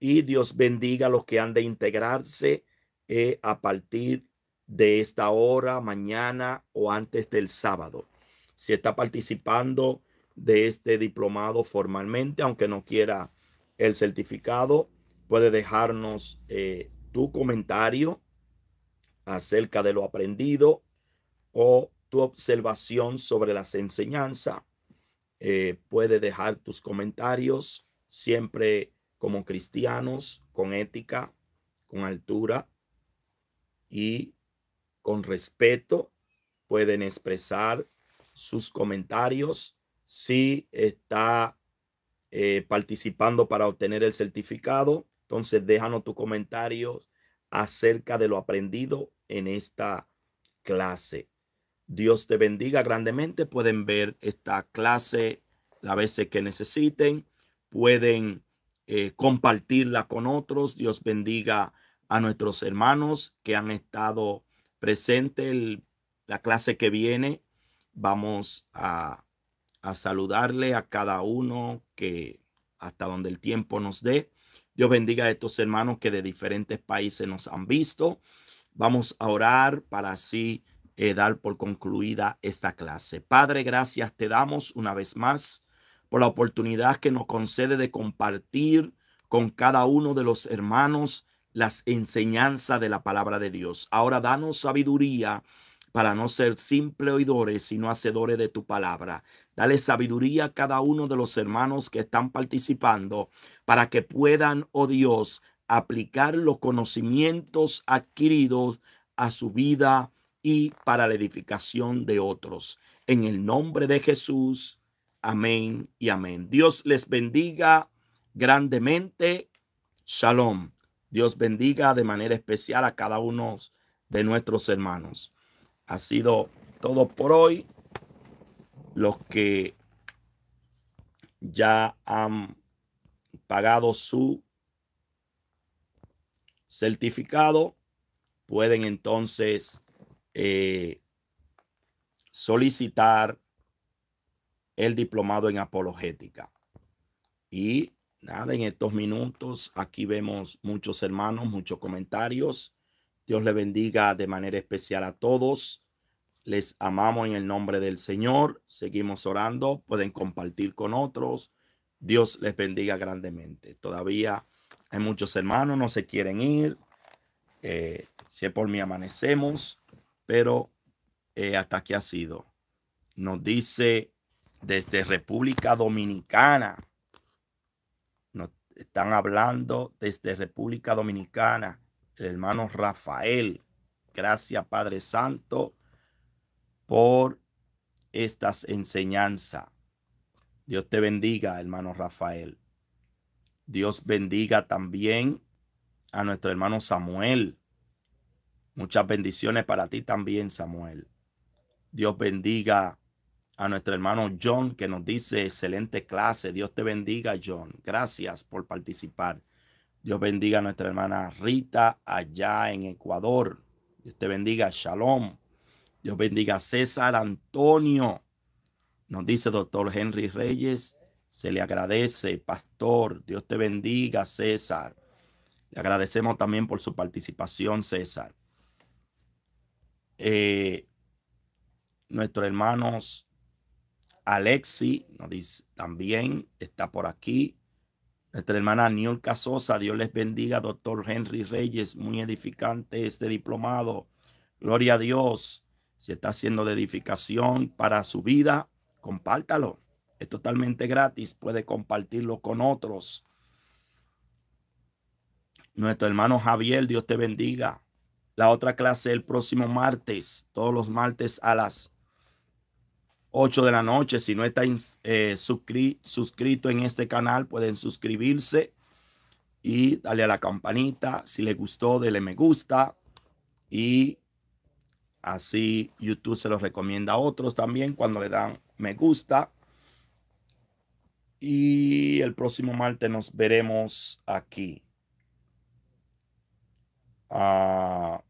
y Dios bendiga a los que han de integrarse eh, a partir de esta hora, mañana o antes del sábado. Si está participando de este diplomado formalmente, aunque no quiera el certificado, puede dejarnos eh, tu comentario acerca de lo aprendido o tu observación sobre las enseñanzas. Eh, puede dejar tus comentarios siempre como cristianos, con ética, con altura y con respeto. Pueden expresar sus comentarios si está eh, participando para obtener el certificado entonces, déjanos tus comentarios acerca de lo aprendido en esta clase. Dios te bendiga grandemente. Pueden ver esta clase la veces que necesiten. Pueden eh, compartirla con otros. Dios bendiga a nuestros hermanos que han estado presentes. la clase que viene, vamos a, a saludarle a cada uno que hasta donde el tiempo nos dé. Dios bendiga a estos hermanos que de diferentes países nos han visto. Vamos a orar para así eh, dar por concluida esta clase. Padre, gracias te damos una vez más por la oportunidad que nos concede de compartir con cada uno de los hermanos las enseñanzas de la palabra de Dios. Ahora danos sabiduría para no ser simple oidores, sino hacedores de tu palabra. Dale sabiduría a cada uno de los hermanos que están participando para que puedan, oh Dios, aplicar los conocimientos adquiridos a su vida y para la edificación de otros. En el nombre de Jesús, amén y amén. Dios les bendiga grandemente. Shalom. Dios bendiga de manera especial a cada uno de nuestros hermanos ha sido todo por hoy. Los que ya han pagado su certificado pueden entonces eh, solicitar el diplomado en apologética. Y nada, en estos minutos aquí vemos muchos hermanos, muchos comentarios. Dios le bendiga de manera especial a todos. Les amamos en el nombre del Señor. Seguimos orando. Pueden compartir con otros. Dios les bendiga grandemente. Todavía hay muchos hermanos, no se quieren ir. Eh, si es por mí, amanecemos. Pero eh, hasta aquí ha sido. Nos dice desde República Dominicana. Nos están hablando desde República Dominicana hermano Rafael. Gracias, Padre Santo, por estas enseñanzas. Dios te bendiga, hermano Rafael. Dios bendiga también a nuestro hermano Samuel. Muchas bendiciones para ti también, Samuel. Dios bendiga a nuestro hermano John que nos dice excelente clase. Dios te bendiga, John. Gracias por participar. Dios bendiga a nuestra hermana Rita allá en Ecuador. Dios te bendiga, Shalom. Dios bendiga a César Antonio. Nos dice doctor Henry Reyes, se le agradece, pastor. Dios te bendiga, César. Le agradecemos también por su participación, César. Eh, nuestro nuestros hermanos Alexi nos dice también, está por aquí. Nuestra hermana Neil Casosa, Dios les bendiga, doctor Henry Reyes, muy edificante este diplomado. Gloria a Dios. Si está haciendo de edificación para su vida, compártalo. Es totalmente gratis, puede compartirlo con otros. Nuestro hermano Javier, Dios te bendiga. La otra clase el próximo martes, todos los martes a las 8 de la noche. Si no está eh, suscrito en este canal, pueden suscribirse y darle a la campanita. Si les gustó, denle me gusta. Y así YouTube se los recomienda a otros también cuando le dan me gusta. Y el próximo martes nos veremos aquí. Ah,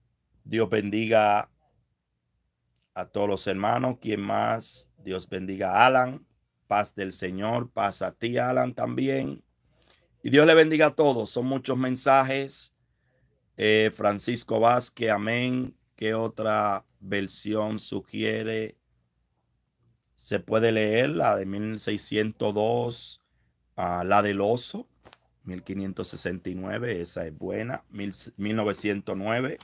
Dios bendiga a todos los hermanos. quién más Dios bendiga a Alan. Paz del Señor, paz a ti, Alan, también. Y Dios le bendiga a todos. Son muchos mensajes. Eh, Francisco Vázquez, amén. ¿Qué otra versión sugiere? Se puede leer la de 1602, ah, la del oso, 1569, esa es buena, 1909.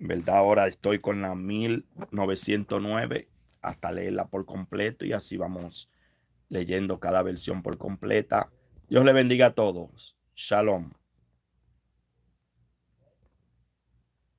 En verdad, ahora estoy con la 1909 hasta leerla por completo y así vamos leyendo cada versión por completa. Dios le bendiga a todos. Shalom.